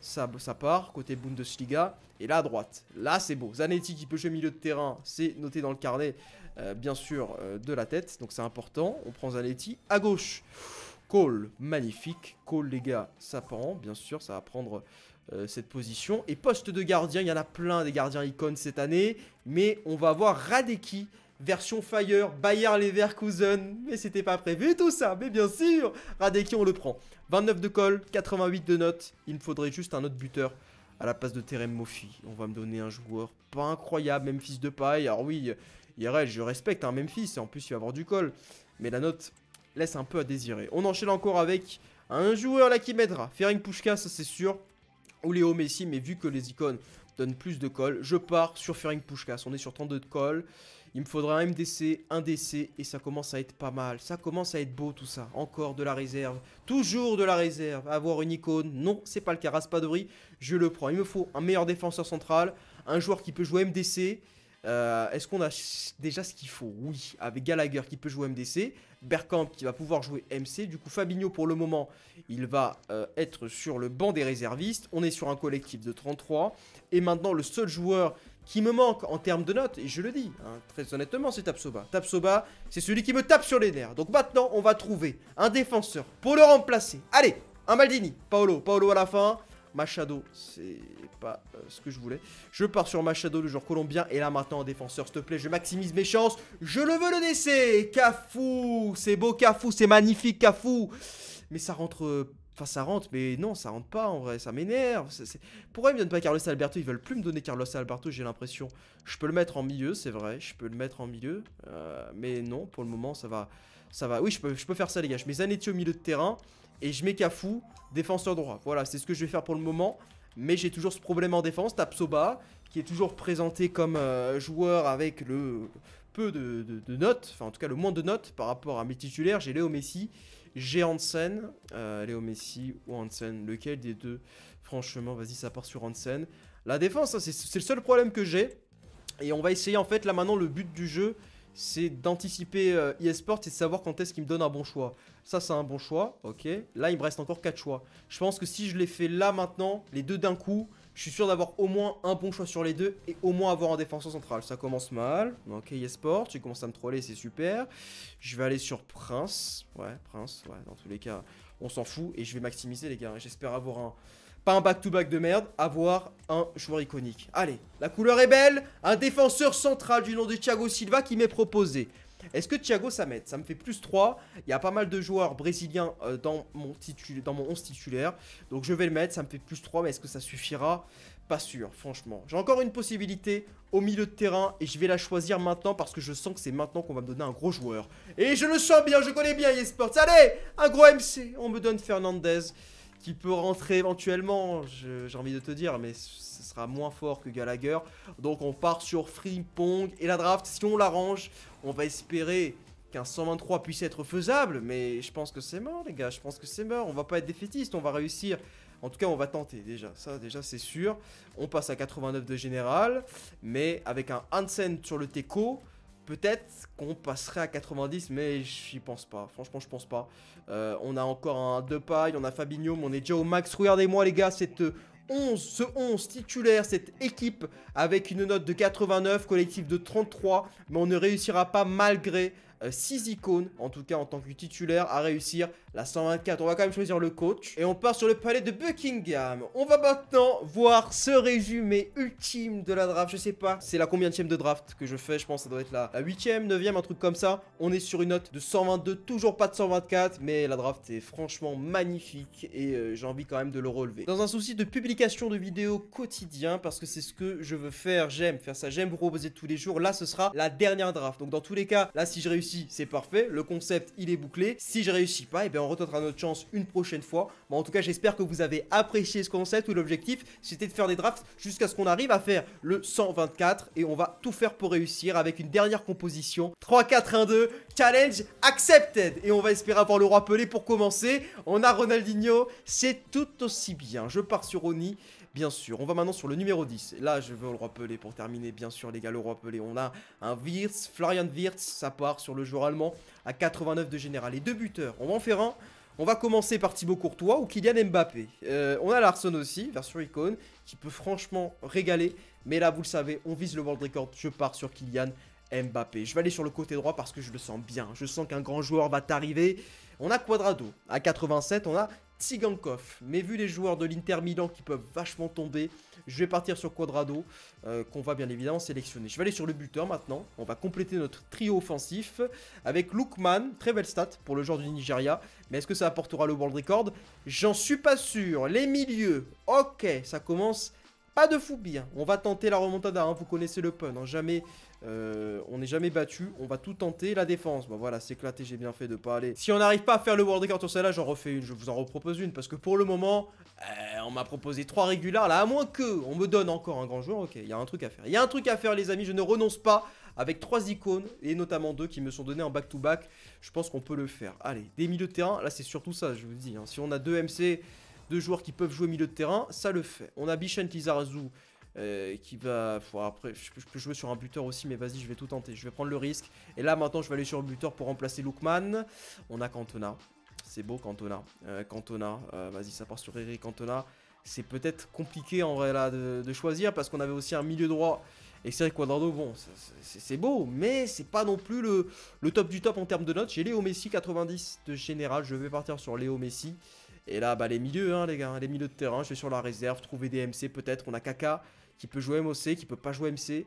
ça, ça part, côté Bundesliga. Et là, à droite. Là, c'est beau. Zanetti qui peut jouer milieu de terrain, c'est noté dans le carnet, euh, bien sûr, euh, de la tête. Donc c'est important. On prend Zanetti. À gauche, Cole, magnifique. Cole, les gars, ça prend. Bien sûr, ça va prendre euh, cette position. Et poste de gardien, il y en a plein des gardiens icônes cette année. Mais on va voir Radeki, version Fire, Bayer Leverkusen. Mais c'était pas prévu tout ça, mais bien sûr, Radeki on le prend. 29 de col 88 de note Il me faudrait juste un autre buteur à la place de Terem Mofi. On va me donner un joueur pas incroyable, Memphis de paille. Alors oui, IRL, je respecte un hein, Memphis, en plus il va avoir du col. Mais la note laisse un peu à désirer. On enchaîne encore avec un joueur là qui m'aidera. Fering Pushka, ça c'est sûr ou Léo Messi, mais vu que les icônes donnent plus de colle, je pars sur Furing Pushkas. On est sur 32 de colle. Il me faudra un MDC, un DC, et ça commence à être pas mal. Ça commence à être beau tout ça. Encore de la réserve. Toujours de la réserve. Avoir une icône. Non, c'est pas le cas. Raspadori, je le prends. Il me faut un meilleur défenseur central, un joueur qui peut jouer MDC, euh, est-ce qu'on a déjà ce qu'il faut Oui, avec Gallagher qui peut jouer MDC, Bergkamp qui va pouvoir jouer MC. Du coup, Fabinho, pour le moment, il va euh, être sur le banc des réservistes. On est sur un collectif de 33. Et maintenant, le seul joueur qui me manque en termes de notes, et je le dis, hein, très honnêtement, c'est Tapsoba. Tapsoba, c'est celui qui me tape sur les nerfs. Donc maintenant, on va trouver un défenseur pour le remplacer. Allez, un Maldini, Paolo, Paolo à la fin. Machado, c'est pas euh, ce que je voulais. Je pars sur Machado, le joueur colombien. Et là, maintenant, en défenseur, s'il te plaît, je maximise mes chances. Je le veux, le laisser Cafou C'est beau, Cafou, c'est magnifique, Cafou Mais ça rentre... Euh, enfin, ça rentre, mais non, ça rentre pas en vrai, ça m'énerve. Pourquoi ils me donnent pas Carlos Alberto Ils veulent plus me donner Carlos Alberto, j'ai l'impression. Je peux le mettre en milieu, c'est vrai, je peux le mettre en milieu. Euh, mais non, pour le moment, ça va. ça va. Oui, je peux, je peux faire ça, les gars. Je mets Zanetti au milieu de terrain et je mets Cafou, défenseur droit. Voilà, c'est ce que je vais faire pour le moment. Mais j'ai toujours ce problème en défense, Tapsoba, qui est toujours présenté comme euh, joueur avec le peu de, notes, enfin en tout cas le moins de notes par rapport à mes titulaires. J'ai Léo Messi, j'ai Hansen, euh, Léo Messi ou Hansen, lequel des deux Franchement, vas-y, ça part sur Hansen. La défense, c'est le seul problème que j'ai. Et on va essayer en fait, là maintenant, le but du jeu, c'est d'anticiper euh, eSport et de savoir quand est-ce qu'il me donne un bon choix. Ça, c'est un bon choix. Ok. Là, il me reste encore 4 choix. Je pense que si je les fais là maintenant, les deux d'un coup, je suis sûr d'avoir au moins un bon choix sur les deux et au moins avoir un défenseur central. Ça commence mal. Ok, Yesport, tu commences à me troller, c'est super. Je vais aller sur Prince. Ouais, Prince, ouais, dans tous les cas, on s'en fout. Et je vais maximiser, les gars. J'espère avoir un... Pas un back to -back de merde, avoir un joueur iconique. Allez, la couleur est belle. Un défenseur central du nom de Thiago Silva qui m'est proposé. Est-ce que Thiago ça met Ça me fait plus 3. Il y a pas mal de joueurs brésiliens euh, dans, mon 11 titulaire. Donc je vais le mettre, ça me fait plus 3, mais est-ce que ça suffira Pas sûr, franchement. J'ai encore une possibilité au milieu de terrain et je vais la choisir maintenant parce que je sens que c'est maintenant qu'on va me donner un gros joueur. Et je le sens bien, je connais bien sports. Allez, un gros MC, on me donne Fernandez qui peut rentrer éventuellement, j'ai envie de te dire, mais ce sera moins fort que Gallagher. Donc on part sur Free Pong et la draft, si on l'arrange, on va espérer qu'un 123 puisse être faisable, mais je pense que c'est mort, les gars. Je pense que c'est mort. On va pas être défaitiste, on va réussir. En tout cas, on va tenter déjà. Ça, déjà, c'est sûr. On passe à 89 de général, mais avec un Hansen sur le Teco. Peut-être qu'on passerait à 90, mais j'y pense pas. Franchement, je pense pas. Euh, on a encore un paille, on a Fabinho, mais on est déjà au max. Regardez-moi, les gars, C'est... Euh, 11, ce 11 titulaire, cette équipe avec une note de 89, collectif de 33, mais on ne réussira pas malgré 6 euh, icônes, en tout cas en tant que titulaire, à réussir la 124, on va quand même choisir le coach. Et on part sur le palais de Buckingham. On va maintenant voir ce résumé ultime de la draft. Je sais pas, c'est la combien de draft que je fais Je pense que ça doit être la, 8ème, 9 un truc comme ça. On est sur une note de 122, toujours pas de 124. Mais la draft est franchement magnifique et euh, j'ai envie quand même de le relever. Dans un souci de publication de vidéos quotidien, parce que c'est ce que je veux faire, j'aime faire ça, j'aime vous proposer tous les jours. Là, ce sera la dernière draft. Donc dans tous les cas, là, si je réussis, c'est parfait. Le concept, il est bouclé. Si je réussis pas, eh bien on retournera notre chance une prochaine fois. Bon, en tout cas, j'espère que vous avez apprécié ce concept où l'objectif c'était de faire des drafts jusqu'à ce qu'on arrive à faire le 124 et on va tout faire pour réussir avec une dernière composition. 3, 4, 1, 2, challenge accepted Et on va espérer avoir le roi Pelé pour commencer. On a Ronaldinho, c'est tout aussi bien. Je pars sur Oni bien sûr. On va maintenant sur le numéro 10. là, je veux le rappeler pour terminer, bien sûr, les gars, le rappeler. On a un Wirtz, Florian Wirtz, ça part sur le joueur allemand à 89 de général. Et deux buteurs, on va en faire un. On va commencer par Thibaut Courtois ou Kylian Mbappé. Euh, on a Larson aussi, version icône, qui peut franchement régaler. Mais là, vous le savez, on vise le world record. Je pars sur Kylian Mbappé. Je vais aller sur le côté droit parce que je le sens bien. Je sens qu'un grand joueur va t'arriver. On a Quadrado à 87, on a Tsigankov. Mais vu les joueurs de l'Inter Milan qui peuvent vachement tomber, je vais partir sur Quadrado, euh, qu'on va bien évidemment sélectionner. Je vais aller sur le buteur maintenant. On va compléter notre trio offensif avec Lukman, Très belle stat pour le joueur du Nigeria. Mais est-ce que ça apportera le world record J'en suis pas sûr. Les milieux, ok, ça commence... Pas de fou bien, on va tenter la remontada, hein. vous connaissez le pun, hein. jamais euh, on n'est jamais battu, on va tout tenter. La défense, Bon bah voilà, c'est éclaté, j'ai bien fait de pas aller. Si on n'arrive pas à faire le World Record sur celle-là, j'en refais une, je vous en repropose une. Parce que pour le moment, euh, on m'a proposé 3 régulars là, à moins que on me donne encore un grand joueur. Ok, il y a un truc à faire. Il y a un truc à faire, les amis, je ne renonce pas avec trois icônes et notamment deux qui me sont données en back-to-back. Je pense qu'on peut le faire. Allez, des milieux de terrain, là c'est surtout ça, je vous dis. Hein. Si on a deux MC, deux joueurs qui peuvent jouer milieu de terrain, ça le fait. On a Bichent euh, qui va... après, je, peux jouer sur un buteur aussi, mais vas-y, je vais tout tenter. Je vais prendre le risque. Et là, maintenant, je vais aller sur le buteur pour remplacer Lookman. On a Cantona. C'est beau, Cantona. Euh, Cantona, euh, vas-y, ça part sur Eric Cantona. C'est peut-être compliqué, en vrai, là, de, choisir, parce qu'on avait aussi un milieu droit. Et c'est vrai bon, c'est beau, mais c'est pas non plus le, le top du top en termes de notes. J'ai Léo Messi 90 de général, je vais partir sur Léo Messi. Et là, bah, les milieux, hein, les gars, les milieux de terrain, je vais sur la réserve, trouver des MC peut-être. On a Kaka qui peut jouer MOC, qui peut pas jouer MC.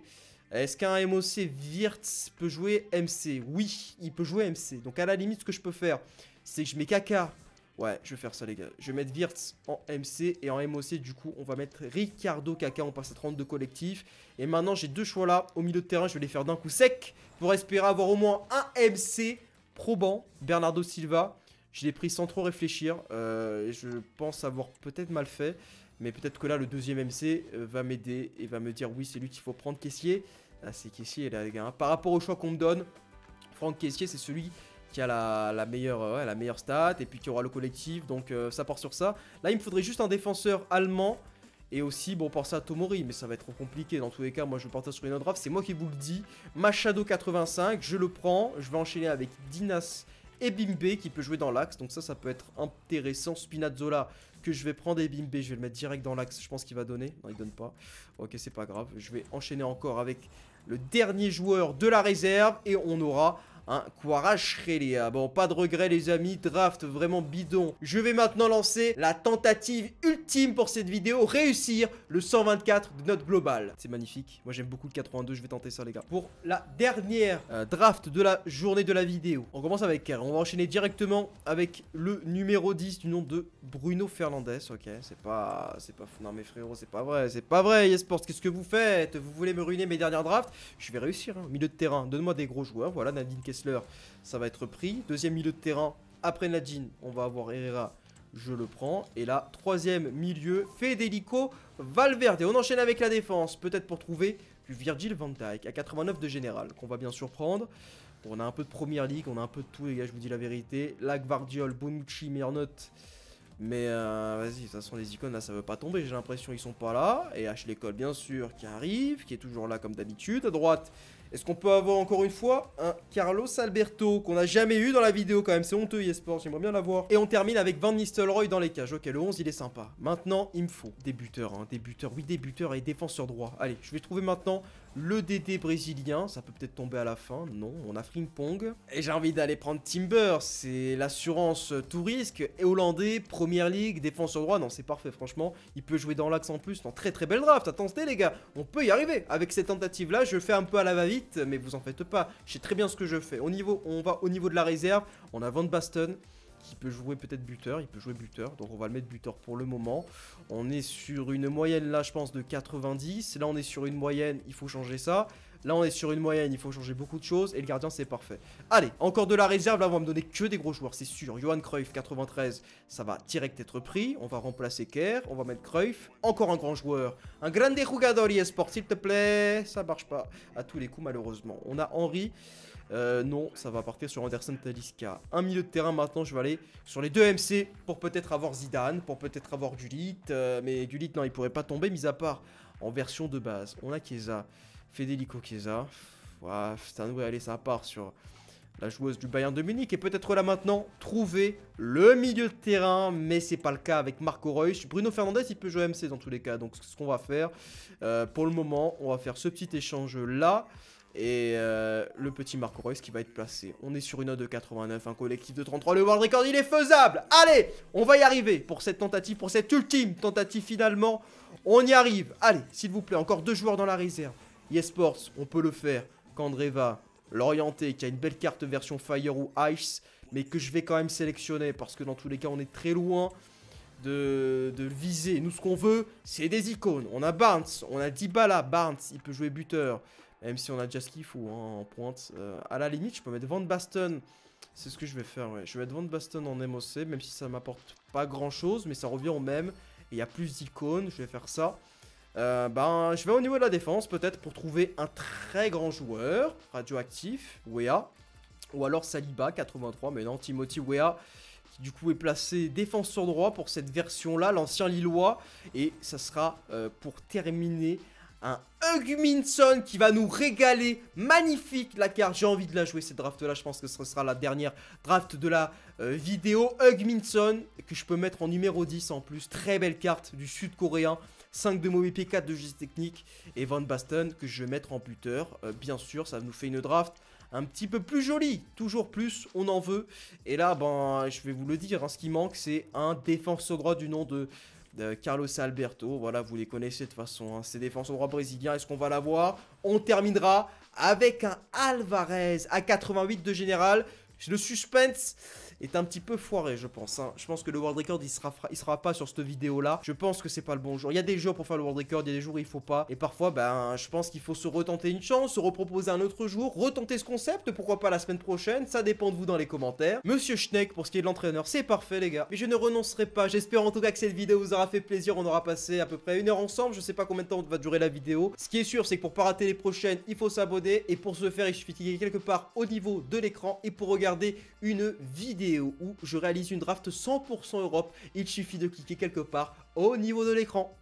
Est-ce qu'un MOC Virts peut jouer MC Oui, il peut jouer MC. Donc à la limite, ce que je peux faire, c'est que je mets Kaka. Ouais, je vais faire ça, les gars. Je vais mettre Virts en MC et en MOC, du coup, on va mettre Ricardo Kaka. On passe à 32 collectifs. Et maintenant, j'ai deux choix là. Au milieu de terrain, je vais les faire d'un coup sec pour espérer avoir au moins un MC probant, Bernardo Silva je l'ai pris sans trop réfléchir. Euh, je pense avoir peut-être mal fait. Mais peut-être que là, le deuxième MC euh, va m'aider et va me dire oui, c'est lui qu'il faut prendre caissier. Ah, c'est caissier, là, les gars. Hein. Par rapport au choix qu'on me donne, Franck Caissier, c'est celui qui a la, meilleure, euh, la meilleure stat et puis qui aura le collectif. Donc ça porte sur ça. Là, il me faudrait juste un défenseur allemand. Et aussi, bon, pour ça Tomori, mais ça va être trop compliqué. Dans tous les cas, moi, je vais porter sur une autre draft. C'est moi qui vous le dis. Machado 85, je le prends. Je vais enchaîner avec Dinas et Bimbe qui peut jouer dans l'axe. Donc ça, ça peut être intéressant. Spinazzola que je vais prendre et Bimbe, je vais le mettre direct dans l'axe. Je pense qu'il va donner. Non, il donne pas. Ok, c'est pas grave. Je vais enchaîner encore avec le dernier joueur de la réserve et on aura Hein, Bon, pas de regret les amis, draft vraiment bidon. Je vais maintenant lancer la tentative ultime pour cette vidéo, réussir le 124 de note globale C'est magnifique, moi j'aime beaucoup le 82, je vais tenter ça les gars. Pour la dernière euh, draft de la journée de la vidéo, on commence avec elle. On va enchaîner directement avec le numéro 10 du nom de Bruno Fernandez. Ok, c'est pas... c'est pas fou. Non mais frérot, c'est pas vrai, c'est pas vrai eSports, qu'est-ce que vous faites Vous voulez me ruiner mes dernières drafts Je vais réussir, hein, milieu de terrain, donne-moi des gros joueurs, voilà Nadine ça va être pris. Deuxième milieu de terrain, après Nadine, on va avoir Herrera, je le prends. Et là, troisième milieu, Federico Valverde. On enchaîne avec la défense, peut-être pour trouver du Virgil Van Dijk à 89 de général, qu'on va bien surprendre. on a un peu de première ligue, on a un peu de tout, les gars, je vous dis la vérité. la Guardiol, Bonucci, meilleure note. Mais euh, vas-y, ça sont façon, les icônes là, ça veut pas tomber. J'ai l'impression ils sont pas là. Et Ashley Lécole bien sûr, qui arrive, qui est toujours là comme d'habitude. À droite, est-ce qu'on peut avoir encore une fois un Carlos Alberto qu'on n'a jamais eu dans la vidéo quand même C'est honteux Yesport. j'aimerais bien l'avoir. Et on termine avec Van Nistelrooy dans les cages. Ok, le 11 il est sympa. Maintenant, il me faut des buteurs, hein, des buteurs, oui des buteurs et défenseur droit. Allez, je vais trouver maintenant le DD brésilien, ça peut peut-être tomber à la fin, non, on a Frimpong. Et j'ai envie d'aller prendre Timber, c'est l'assurance tout risque, et hollandais, première ligue, défenseur droit, non c'est parfait franchement, il peut jouer dans l'axe en plus, non très très belle draft, attendez les gars, on peut y arriver. Avec cette tentative là, je fais un peu à la va-vite, mais vous en faites pas, je sais très bien ce que je fais. Au niveau, on va au niveau de la réserve, on a Van Basten, il peut jouer peut-être buteur, il peut jouer buteur, donc on va le mettre buteur pour le moment. On est sur une moyenne là je pense de 90, là on est sur une moyenne, il faut changer ça. Là on est sur une moyenne, il faut changer beaucoup de choses et le gardien c'est parfait. Allez, encore de la réserve, là on va me donner que des gros joueurs, c'est sûr. Johan Cruyff 93, ça va direct être pris, on va remplacer Kerr, on va mettre Cruyff, encore un grand joueur. Un grande jugador sport s'il te plaît, ça marche pas à tous les coups malheureusement. On a Henri euh, non, ça va partir sur Anderson Talisca. Un milieu de terrain maintenant, je vais aller sur les deux MC pour peut-être avoir Zidane, pour peut-être avoir Gullit euh, mais Gullit, non, il pourrait pas tomber, mis à part en version de base. On a Chiesa, Federico Chiesa. Voilà, c'est un nouvel, aller ça part sur la joueuse du Bayern de Munich. Et peut-être là maintenant, trouver le milieu de terrain. Mais c'est pas le cas avec Marco Reus. Bruno Fernandez, il peut jouer MC dans tous les cas. Donc ce qu'on va faire, euh, pour le moment, on va faire ce petit échange là. Et euh, le petit Marco Reus qui va être placé. On est sur une note de 89, un collectif de 33. Le world record, il est faisable Allez, on va y arriver pour cette tentative, pour cette ultime tentative finalement. On y arrive. Allez, s'il vous plaît, encore deux joueurs dans la réserve. Yesports, on peut le faire. Candreva va l'orienter, qui a une belle carte version Fire ou Ice, mais que je vais quand même sélectionner parce que dans tous les cas, on est très loin. De, de, viser. Nous, ce qu'on veut, c'est des icônes. On a Barnes, on a Dybala. Barnes, il peut jouer buteur. Même si on a déjà ou en pointe. Euh, à la limite, je peux mettre Van Basten. C'est ce que je vais faire, Je vais mettre Van Basten en MOC, même si ça m'apporte pas grand-chose, mais ça revient au même. Et il y a plus d'icônes, je vais faire ça. Euh, ben, je vais au niveau de la défense, peut-être, pour trouver un très grand joueur. Radioactif, Wea. Ou alors Saliba, 83. Mais non, Timothy Wea du coup est placé défenseur droit pour cette version là, l'ancien Lillois, et ça sera euh, pour terminer un Hugminson qui va nous régaler. Magnifique la carte. J'ai envie de la jouer cette draft là. Je pense que ce sera la dernière draft de la euh, vidéo. Hugminson que je peux mettre en numéro 10 en plus. Très belle carte du sud-coréen. 5 de mauvais P4 de justice technique. Et Van Basten que je vais mettre en buteur. Euh, bien sûr, ça nous fait une draft un petit peu plus jolie Toujours plus, on en veut. Et là, ben, je vais vous le dire, hein, ce qui manque, c'est un défenseur droit du nom de Carlos Alberto. Voilà, vous les connaissez de toute façon. ses hein. Ces au droit brésilien. est-ce qu'on va l'avoir On terminera avec un Alvarez à 88 de général. Le suspense est un petit peu foiré, je pense. Hein. Je pense que le world record, il sera, il sera pas sur cette vidéo-là. Je pense que c'est pas le bon jour. Il y a des jours pour faire le world record, il y a des jours où il faut pas. Et parfois, ben, je pense qu'il faut se retenter une chance, se reproposer un autre jour, retenter ce concept, pourquoi pas la semaine prochaine. Ça dépend de vous dans les commentaires. Monsieur Schneck, pour ce qui est de l'entraîneur, c'est parfait, les gars. Mais je ne renoncerai pas. J'espère en tout cas que cette vidéo vous aura fait plaisir. On aura passé à peu près une heure ensemble. Je sais pas combien de temps va durer la vidéo. Ce qui est sûr, c'est que pour pas rater les prochaines, il faut s'abonner. Et pour ce faire, il suffit de cliquer quelque part au niveau de l'écran et pour regarder une vidéo où je réalise une draft 100% Europe, il suffit de cliquer quelque part au niveau de l'écran.